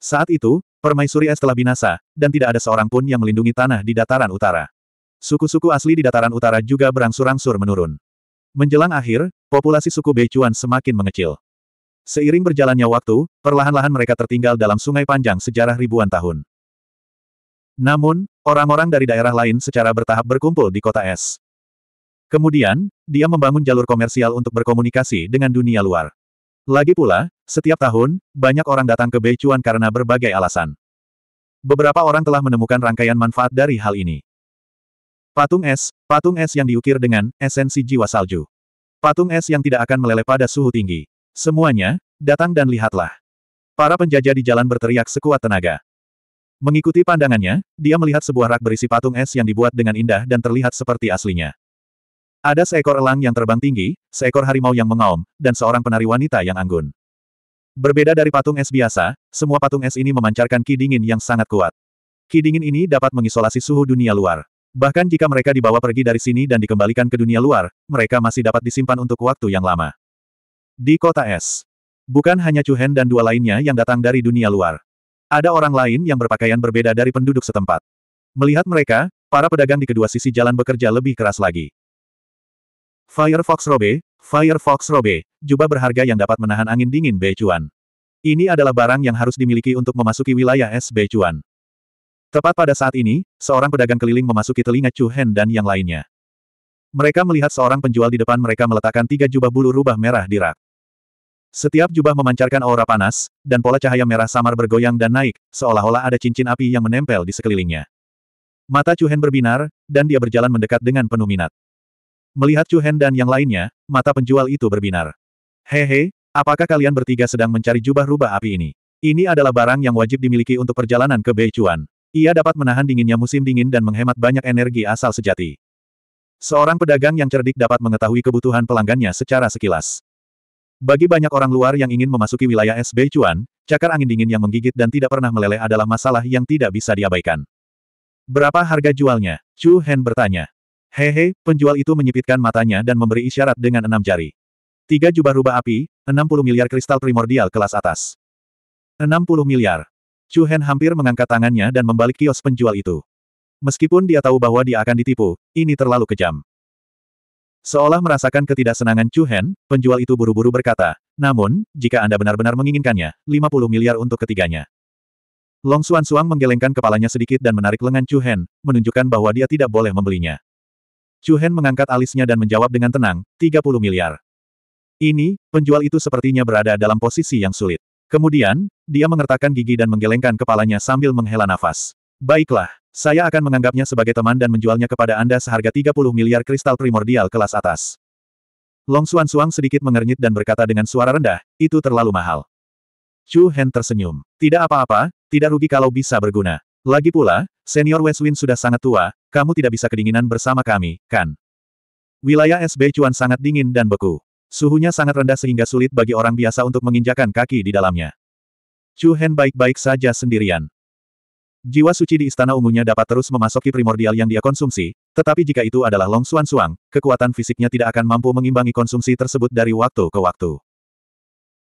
Saat itu, permaisuri es telah binasa, dan tidak ada seorang pun yang melindungi tanah di dataran utara. Suku-suku asli di dataran utara juga berangsur-angsur menurun. Menjelang akhir, populasi suku Beicuan semakin mengecil. Seiring berjalannya waktu, perlahan-lahan mereka tertinggal dalam sungai panjang sejarah ribuan tahun. Namun, orang-orang dari daerah lain secara bertahap berkumpul di kota es. Kemudian, dia membangun jalur komersial untuk berkomunikasi dengan dunia luar. Lagi pula, setiap tahun, banyak orang datang ke Beicuan karena berbagai alasan. Beberapa orang telah menemukan rangkaian manfaat dari hal ini. Patung es, patung es yang diukir dengan esensi jiwa salju. Patung es yang tidak akan meleleh pada suhu tinggi. Semuanya, datang dan lihatlah. Para penjajah di jalan berteriak sekuat tenaga. Mengikuti pandangannya, dia melihat sebuah rak berisi patung es yang dibuat dengan indah dan terlihat seperti aslinya. Ada seekor elang yang terbang tinggi, seekor harimau yang mengaum, dan seorang penari wanita yang anggun. Berbeda dari patung es biasa, semua patung es ini memancarkan ki dingin yang sangat kuat. Ki dingin ini dapat mengisolasi suhu dunia luar. Bahkan jika mereka dibawa pergi dari sini dan dikembalikan ke dunia luar, mereka masih dapat disimpan untuk waktu yang lama. Di kota es. Bukan hanya Chu Hen dan dua lainnya yang datang dari dunia luar. Ada orang lain yang berpakaian berbeda dari penduduk setempat. Melihat mereka, para pedagang di kedua sisi jalan bekerja lebih keras lagi. Firefox Robe, Firefox Robe, jubah berharga yang dapat menahan angin dingin Bechuan. Ini adalah barang yang harus dimiliki untuk memasuki wilayah es Bechuan. Tepat pada saat ini, seorang pedagang keliling memasuki telinga Chu Hen dan yang lainnya. Mereka melihat seorang penjual di depan mereka meletakkan tiga jubah bulu rubah merah di rak. Setiap jubah memancarkan aura panas, dan pola cahaya merah samar bergoyang dan naik, seolah-olah ada cincin api yang menempel di sekelilingnya. Mata Chu Hen berbinar, dan dia berjalan mendekat dengan penuh minat. Melihat Chu Hen dan yang lainnya, mata penjual itu berbinar. Hehe, apakah kalian bertiga sedang mencari jubah rubah api ini? Ini adalah barang yang wajib dimiliki untuk perjalanan ke Beichuan. Ia dapat menahan dinginnya musim dingin dan menghemat banyak energi asal sejati. Seorang pedagang yang cerdik dapat mengetahui kebutuhan pelanggannya secara sekilas. Bagi banyak orang luar yang ingin memasuki wilayah SB Cuan, cakar angin dingin yang menggigit dan tidak pernah meleleh adalah masalah yang tidak bisa diabaikan. Berapa harga jualnya? Chu Hen bertanya. Hehe, penjual itu menyipitkan matanya dan memberi isyarat dengan enam jari. Tiga jubah rubah api, 60 miliar kristal primordial kelas atas. 60 miliar. Chu Hen hampir mengangkat tangannya dan membalik kios penjual itu. Meskipun dia tahu bahwa dia akan ditipu, ini terlalu kejam. Seolah merasakan ketidaksenangan Chu Hen, penjual itu buru-buru berkata, namun, jika Anda benar-benar menginginkannya, 50 miliar untuk ketiganya. Long Xuan Suang menggelengkan kepalanya sedikit dan menarik lengan Chu Hen, menunjukkan bahwa dia tidak boleh membelinya. Chu Hen mengangkat alisnya dan menjawab dengan tenang, 30 miliar. Ini, penjual itu sepertinya berada dalam posisi yang sulit. Kemudian, dia mengertakkan gigi dan menggelengkan kepalanya sambil menghela nafas. Baiklah, saya akan menganggapnya sebagai teman dan menjualnya kepada Anda seharga 30 miliar kristal primordial kelas atas. Long Suan Suang sedikit mengernyit dan berkata dengan suara rendah, itu terlalu mahal. Chu Hen tersenyum. Tidak apa-apa, tidak rugi kalau bisa berguna. Lagi pula, senior West Wind sudah sangat tua, kamu tidak bisa kedinginan bersama kami, kan? Wilayah SB Cuan sangat dingin dan beku. Suhunya sangat rendah sehingga sulit bagi orang biasa untuk menginjakan kaki di dalamnya. Chu Hen baik-baik saja sendirian. Jiwa suci di istana ungunya dapat terus memasuki primordial yang dia konsumsi, tetapi jika itu adalah Long Suan Suang, kekuatan fisiknya tidak akan mampu mengimbangi konsumsi tersebut dari waktu ke waktu.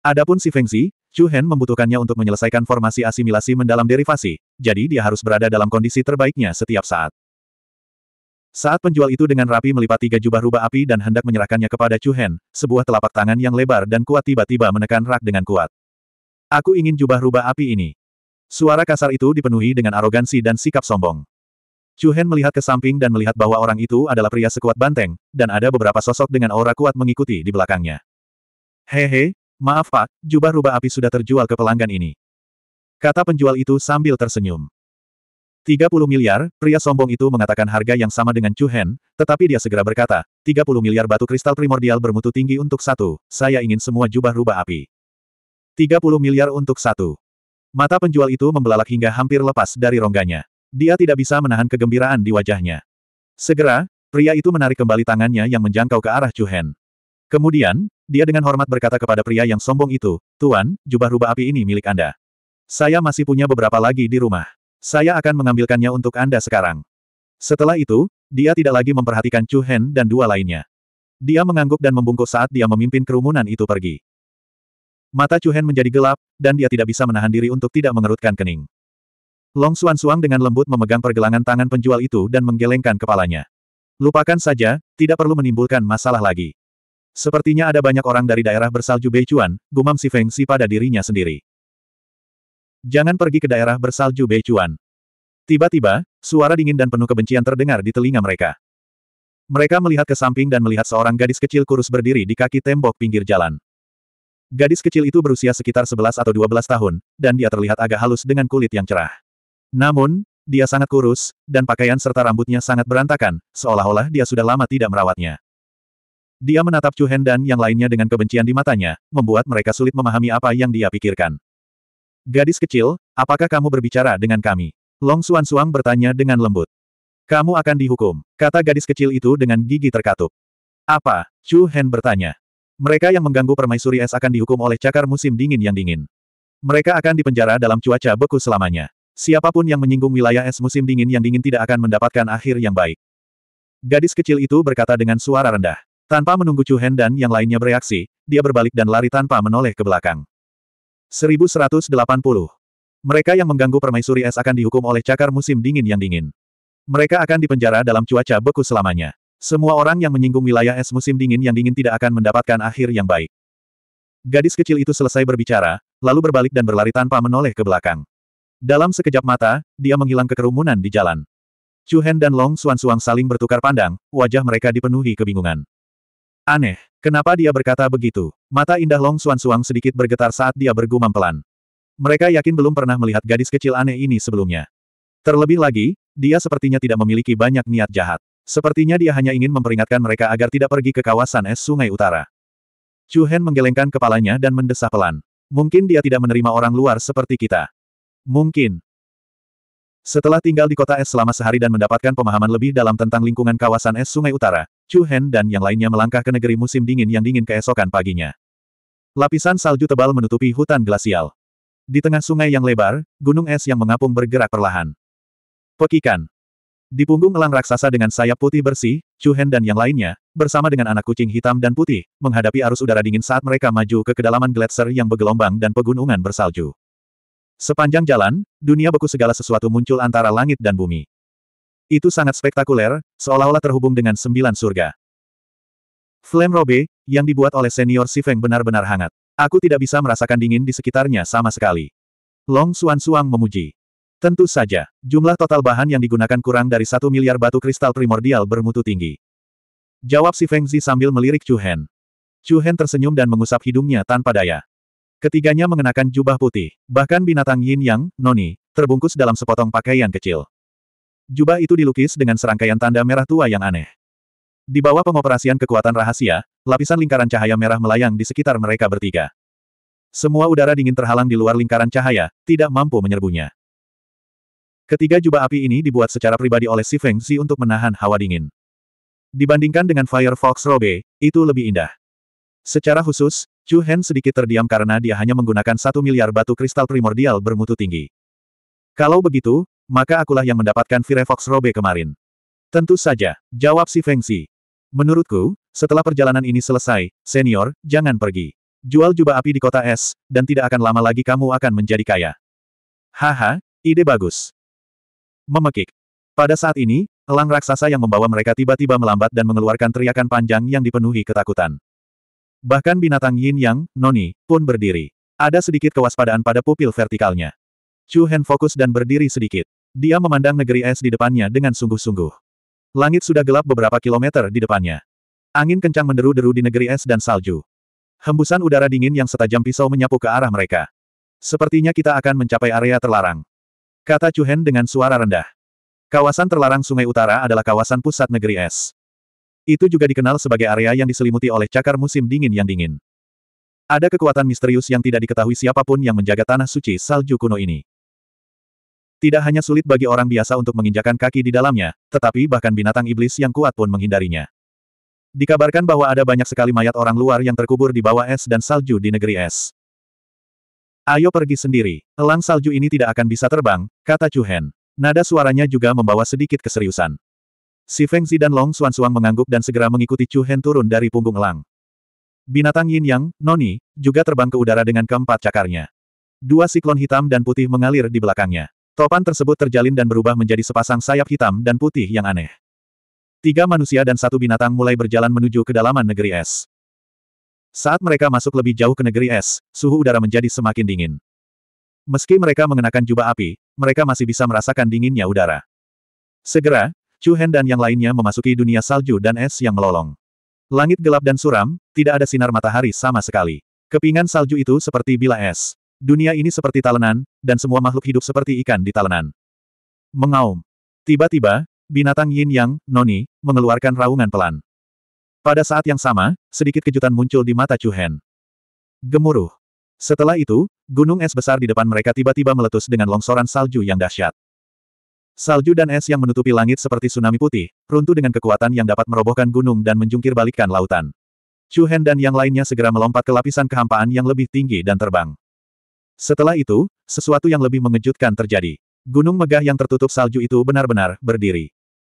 Adapun si Feng Zi, Chu Hen membutuhkannya untuk menyelesaikan formasi asimilasi mendalam derivasi, jadi dia harus berada dalam kondisi terbaiknya setiap saat. Saat penjual itu dengan rapi melipat tiga jubah rubah api dan hendak menyerahkannya kepada Chu Hen, sebuah telapak tangan yang lebar dan kuat tiba-tiba menekan rak dengan kuat. Aku ingin jubah rubah api ini. Suara kasar itu dipenuhi dengan arogansi dan sikap sombong. Chu Hen melihat ke samping dan melihat bahwa orang itu adalah pria sekuat banteng, dan ada beberapa sosok dengan aura kuat mengikuti di belakangnya. Hehe, maaf pak, jubah rubah api sudah terjual ke pelanggan ini. Kata penjual itu sambil tersenyum. 30 miliar, pria sombong itu mengatakan harga yang sama dengan Chu Hen, tetapi dia segera berkata, 30 miliar batu kristal primordial bermutu tinggi untuk satu, saya ingin semua jubah rubah api. 30 miliar untuk satu. Mata penjual itu membelalak hingga hampir lepas dari rongganya. Dia tidak bisa menahan kegembiraan di wajahnya. Segera, pria itu menarik kembali tangannya yang menjangkau ke arah Chu Hen. Kemudian, dia dengan hormat berkata kepada pria yang sombong itu, Tuan, jubah rubah api ini milik Anda. Saya masih punya beberapa lagi di rumah. Saya akan mengambilkannya untuk Anda sekarang. Setelah itu, dia tidak lagi memperhatikan Chu Hen dan dua lainnya. Dia mengangguk dan membungkuk saat dia memimpin kerumunan itu pergi. Mata Chu Hen menjadi gelap, dan dia tidak bisa menahan diri untuk tidak mengerutkan kening. Long Xuan Suang dengan lembut memegang pergelangan tangan penjual itu dan menggelengkan kepalanya. Lupakan saja, tidak perlu menimbulkan masalah lagi. Sepertinya ada banyak orang dari daerah bersalju Beichuan, gumam si Feng Si pada dirinya sendiri. Jangan pergi ke daerah bersalju Beichuan. Tiba-tiba, suara dingin dan penuh kebencian terdengar di telinga mereka. Mereka melihat ke samping dan melihat seorang gadis kecil kurus berdiri di kaki tembok pinggir jalan. Gadis kecil itu berusia sekitar 11 atau 12 tahun, dan dia terlihat agak halus dengan kulit yang cerah. Namun, dia sangat kurus, dan pakaian serta rambutnya sangat berantakan, seolah-olah dia sudah lama tidak merawatnya. Dia menatap Chu Hen dan yang lainnya dengan kebencian di matanya, membuat mereka sulit memahami apa yang dia pikirkan. Gadis kecil, apakah kamu berbicara dengan kami? Long Suan Suang bertanya dengan lembut. Kamu akan dihukum, kata gadis kecil itu dengan gigi terkatup. Apa? Chu Hen bertanya. Mereka yang mengganggu permaisuri es akan dihukum oleh cakar musim dingin yang dingin. Mereka akan dipenjara dalam cuaca beku selamanya. Siapapun yang menyinggung wilayah es musim dingin yang dingin tidak akan mendapatkan akhir yang baik. Gadis kecil itu berkata dengan suara rendah. Tanpa menunggu Chu Hen dan yang lainnya bereaksi, dia berbalik dan lari tanpa menoleh ke belakang. 1180. Mereka yang mengganggu permaisuri es akan dihukum oleh cakar musim dingin yang dingin. Mereka akan dipenjara dalam cuaca beku selamanya. Semua orang yang menyinggung wilayah es musim dingin yang dingin tidak akan mendapatkan akhir yang baik. Gadis kecil itu selesai berbicara, lalu berbalik dan berlari tanpa menoleh ke belakang. Dalam sekejap mata, dia menghilang ke kerumunan di jalan. Chu Hen dan Long Suan Suang saling bertukar pandang, wajah mereka dipenuhi kebingungan. Aneh, kenapa dia berkata begitu? Mata indah Long Suan Suang sedikit bergetar saat dia bergumam pelan. Mereka yakin belum pernah melihat gadis kecil aneh ini sebelumnya. Terlebih lagi, dia sepertinya tidak memiliki banyak niat jahat. Sepertinya dia hanya ingin memperingatkan mereka agar tidak pergi ke kawasan es sungai utara. Chu Hen menggelengkan kepalanya dan mendesah pelan. Mungkin dia tidak menerima orang luar seperti kita. Mungkin. Setelah tinggal di kota es selama sehari dan mendapatkan pemahaman lebih dalam tentang lingkungan kawasan es sungai utara, Chu Hen dan yang lainnya melangkah ke negeri musim dingin yang dingin keesokan paginya. Lapisan salju tebal menutupi hutan glasial. Di tengah sungai yang lebar, gunung es yang mengapung bergerak perlahan. Pekikan. Di punggung elang raksasa dengan sayap putih bersih, Chu Hen dan yang lainnya, bersama dengan anak kucing hitam dan putih, menghadapi arus udara dingin saat mereka maju ke kedalaman gletser yang bergelombang dan pegunungan bersalju. Sepanjang jalan, dunia beku segala sesuatu muncul antara langit dan bumi. Itu sangat spektakuler, seolah-olah terhubung dengan sembilan surga. Flame Robe, yang dibuat oleh senior Sifeng benar-benar hangat. Aku tidak bisa merasakan dingin di sekitarnya sama sekali. Long Suan Suang memuji. Tentu saja, jumlah total bahan yang digunakan kurang dari satu miliar batu kristal primordial bermutu tinggi. Jawab si Feng Zi sambil melirik Chu Hen. Chu Hen tersenyum dan mengusap hidungnya tanpa daya. Ketiganya mengenakan jubah putih, bahkan binatang yin yang, noni, terbungkus dalam sepotong pakaian kecil. Jubah itu dilukis dengan serangkaian tanda merah tua yang aneh. Di bawah pengoperasian kekuatan rahasia, lapisan lingkaran cahaya merah melayang di sekitar mereka bertiga. Semua udara dingin terhalang di luar lingkaran cahaya, tidak mampu menyerbunya. Ketiga jubah api ini dibuat secara pribadi oleh Si Feng Xi untuk menahan hawa dingin. Dibandingkan dengan Fire Fox Robe, itu lebih indah. Secara khusus, Chu Hen sedikit terdiam karena dia hanya menggunakan satu miliar batu kristal primordial bermutu tinggi. Kalau begitu, maka akulah yang mendapatkan Firefox Robe kemarin. Tentu saja, jawab si Feng Xi. Menurutku, setelah perjalanan ini selesai, senior, jangan pergi. Jual jubah api di kota es, dan tidak akan lama lagi kamu akan menjadi kaya. Haha, ide bagus. Memekik. Pada saat ini, elang raksasa yang membawa mereka tiba-tiba melambat dan mengeluarkan teriakan panjang yang dipenuhi ketakutan. Bahkan binatang yin yang, noni, pun berdiri. Ada sedikit kewaspadaan pada pupil vertikalnya. Chu Hen fokus dan berdiri sedikit. Dia memandang negeri es di depannya dengan sungguh-sungguh. Langit sudah gelap beberapa kilometer di depannya. Angin kencang menderu-deru di negeri es dan salju. Hembusan udara dingin yang setajam pisau menyapu ke arah mereka. Sepertinya kita akan mencapai area terlarang. Kata Hen dengan suara rendah. Kawasan terlarang Sungai Utara adalah kawasan pusat negeri es. Itu juga dikenal sebagai area yang diselimuti oleh cakar musim dingin yang dingin. Ada kekuatan misterius yang tidak diketahui siapapun yang menjaga tanah suci salju kuno ini. Tidak hanya sulit bagi orang biasa untuk menginjakan kaki di dalamnya, tetapi bahkan binatang iblis yang kuat pun menghindarinya. Dikabarkan bahwa ada banyak sekali mayat orang luar yang terkubur di bawah es dan salju di negeri es. Ayo pergi sendiri, elang salju ini tidak akan bisa terbang, kata Chu Hen. Nada suaranya juga membawa sedikit keseriusan. Si Feng Zi dan Long Xuan Suang mengangguk dan segera mengikuti Chu Hen turun dari punggung elang. Binatang Yin Yang, Noni, juga terbang ke udara dengan keempat cakarnya. Dua siklon hitam dan putih mengalir di belakangnya. Topan tersebut terjalin dan berubah menjadi sepasang sayap hitam dan putih yang aneh. Tiga manusia dan satu binatang mulai berjalan menuju kedalaman negeri es. Saat mereka masuk lebih jauh ke negeri es, suhu udara menjadi semakin dingin. Meski mereka mengenakan jubah api, mereka masih bisa merasakan dinginnya udara. Segera, Chu Hen dan yang lainnya memasuki dunia salju dan es yang melolong. Langit gelap dan suram, tidak ada sinar matahari sama sekali. Kepingan salju itu seperti bila es. Dunia ini seperti talenan, dan semua makhluk hidup seperti ikan di talenan. Mengaum. Tiba-tiba, binatang yin yang, noni, mengeluarkan raungan pelan. Pada saat yang sama, sedikit kejutan muncul di mata Chu Hen. Gemuruh. Setelah itu, gunung es besar di depan mereka tiba-tiba meletus dengan longsoran salju yang dahsyat. Salju dan es yang menutupi langit seperti tsunami putih, runtuh dengan kekuatan yang dapat merobohkan gunung dan menjungkir balikkan lautan. Chu Hen dan yang lainnya segera melompat ke lapisan kehampaan yang lebih tinggi dan terbang. Setelah itu, sesuatu yang lebih mengejutkan terjadi. Gunung megah yang tertutup salju itu benar-benar berdiri.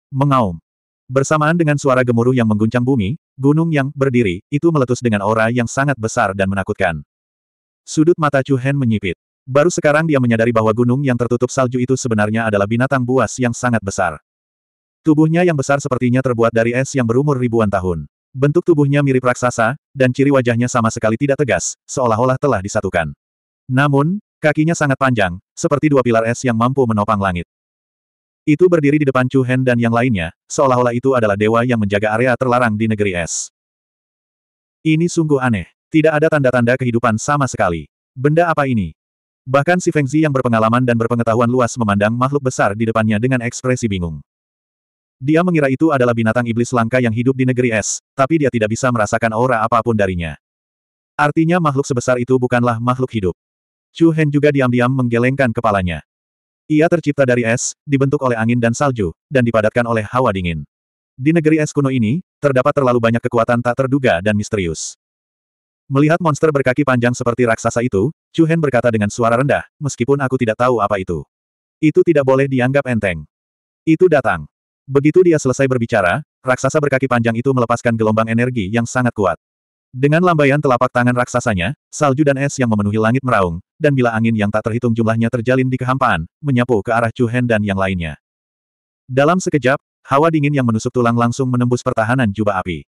Mengaum. Bersamaan dengan suara gemuruh yang mengguncang bumi, gunung yang berdiri itu meletus dengan aura yang sangat besar dan menakutkan. Sudut mata Chu Hen menyipit. Baru sekarang dia menyadari bahwa gunung yang tertutup salju itu sebenarnya adalah binatang buas yang sangat besar. Tubuhnya yang besar sepertinya terbuat dari es yang berumur ribuan tahun. Bentuk tubuhnya mirip raksasa, dan ciri wajahnya sama sekali tidak tegas, seolah-olah telah disatukan. Namun, kakinya sangat panjang, seperti dua pilar es yang mampu menopang langit. Itu berdiri di depan Chu Hen dan yang lainnya, seolah-olah itu adalah dewa yang menjaga area terlarang di negeri es. Ini sungguh aneh. Tidak ada tanda-tanda kehidupan sama sekali. Benda apa ini? Bahkan si Fengzi yang berpengalaman dan berpengetahuan luas memandang makhluk besar di depannya dengan ekspresi bingung. Dia mengira itu adalah binatang iblis langka yang hidup di negeri es, tapi dia tidak bisa merasakan aura apapun darinya. Artinya makhluk sebesar itu bukanlah makhluk hidup. Chu Hen juga diam-diam menggelengkan kepalanya. Ia tercipta dari es, dibentuk oleh angin dan salju, dan dipadatkan oleh hawa dingin. Di negeri es kuno ini, terdapat terlalu banyak kekuatan tak terduga dan misterius. Melihat monster berkaki panjang seperti raksasa itu, Chu Hen berkata dengan suara rendah, meskipun aku tidak tahu apa itu. Itu tidak boleh dianggap enteng. Itu datang. Begitu dia selesai berbicara, raksasa berkaki panjang itu melepaskan gelombang energi yang sangat kuat. Dengan lambaian telapak tangan raksasanya, salju dan es yang memenuhi langit meraung, dan bila angin yang tak terhitung jumlahnya terjalin di kehampaan, menyapu ke arah Chu Hen dan yang lainnya. Dalam sekejap, hawa dingin yang menusuk tulang langsung menembus pertahanan jubah api.